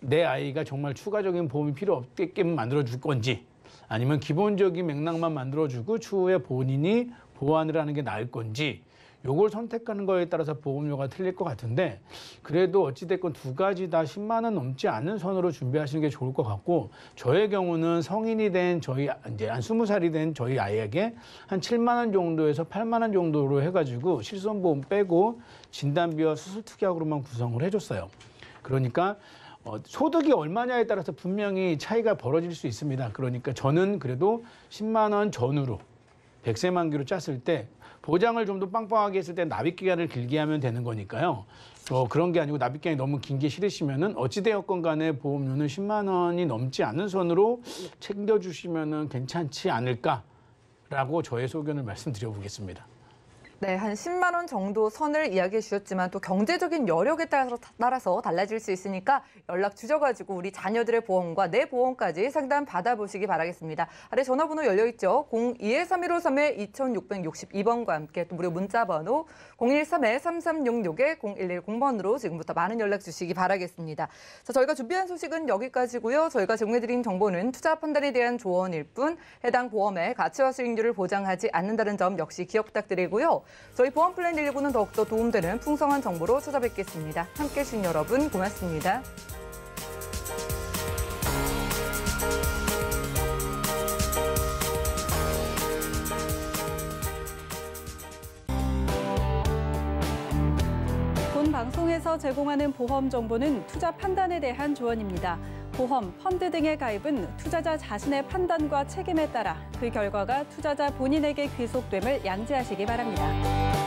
내 아이가 정말 추가적인 보험이 필요 없게끔 만들어 줄 건지 아니면 기본적인 맥락만 만들어 주고 추후에 본인이 보완을 하는 게 나을 건지 요걸 선택하는 거에 따라서 보험료가 틀릴 것 같은데 그래도 어찌됐건 두 가지 다 10만 원 넘지 않는 선으로 준비하시는 게 좋을 것 같고 저의 경우는 성인이 된 저희 이제 한 20살이 된 저희 아이에게 한 7만 원 정도에서 8만 원 정도로 해가지고 실손보험 빼고 진단비와 수술 특약으로만 구성을 해줬어요. 그러니까 어, 소득이 얼마냐에 따라서 분명히 차이가 벌어질 수 있습니다. 그러니까 저는 그래도 10만 원 전후로 100세 만기로 짰을 때 보장을 좀 더 빵빵하게 했을 때 납입 기간을 길게 하면 되는 거니까요. 어, 그런 게 아니고 납입 기간이 너무 긴 게 싫으시면은 어찌되었건 간에 보험료는 10만 원이 넘지 않은 선으로 챙겨주시면은 괜찮지 않을까라고 저의 소견을 말씀드려보겠습니다. 네, 한 10만 원 정도 선을 이야기해 주셨지만 또 경제적인 여력에 따라서, 따라서 달라질 수 있으니까 연락 주셔가지고 우리 자녀들의 보험과 내 보험까지 상담 받아보시기 바라겠습니다. 아래 전화번호 열려있죠. 021-3153-2662번과 함께 또 무료 문자번호 013-3366-0110번으로 지금부터 많은 연락 주시기 바라겠습니다. 자, 저희가 준비한 소식은 여기까지고요. 저희가 제공해드린 정보는 투자 판단에 대한 조언일 뿐 해당 보험의 가치와 수익률을 보장하지 않는다는 점 역시 기억 부탁드리고요. 저희 보험 플랜 119는 더욱더 도움되는 풍성한 정보로 찾아뵙겠습니다. 함께 해주신 여러분 고맙습니다. 에서 제공하는 보험 정보는 투자 판단에 대한 조언입니다. 보험, 펀드 등의 가입은 투자자 자신의 판단과 책임에 따라 그 결과가 투자자 본인에게 귀속됨을 양지하시기 바랍니다.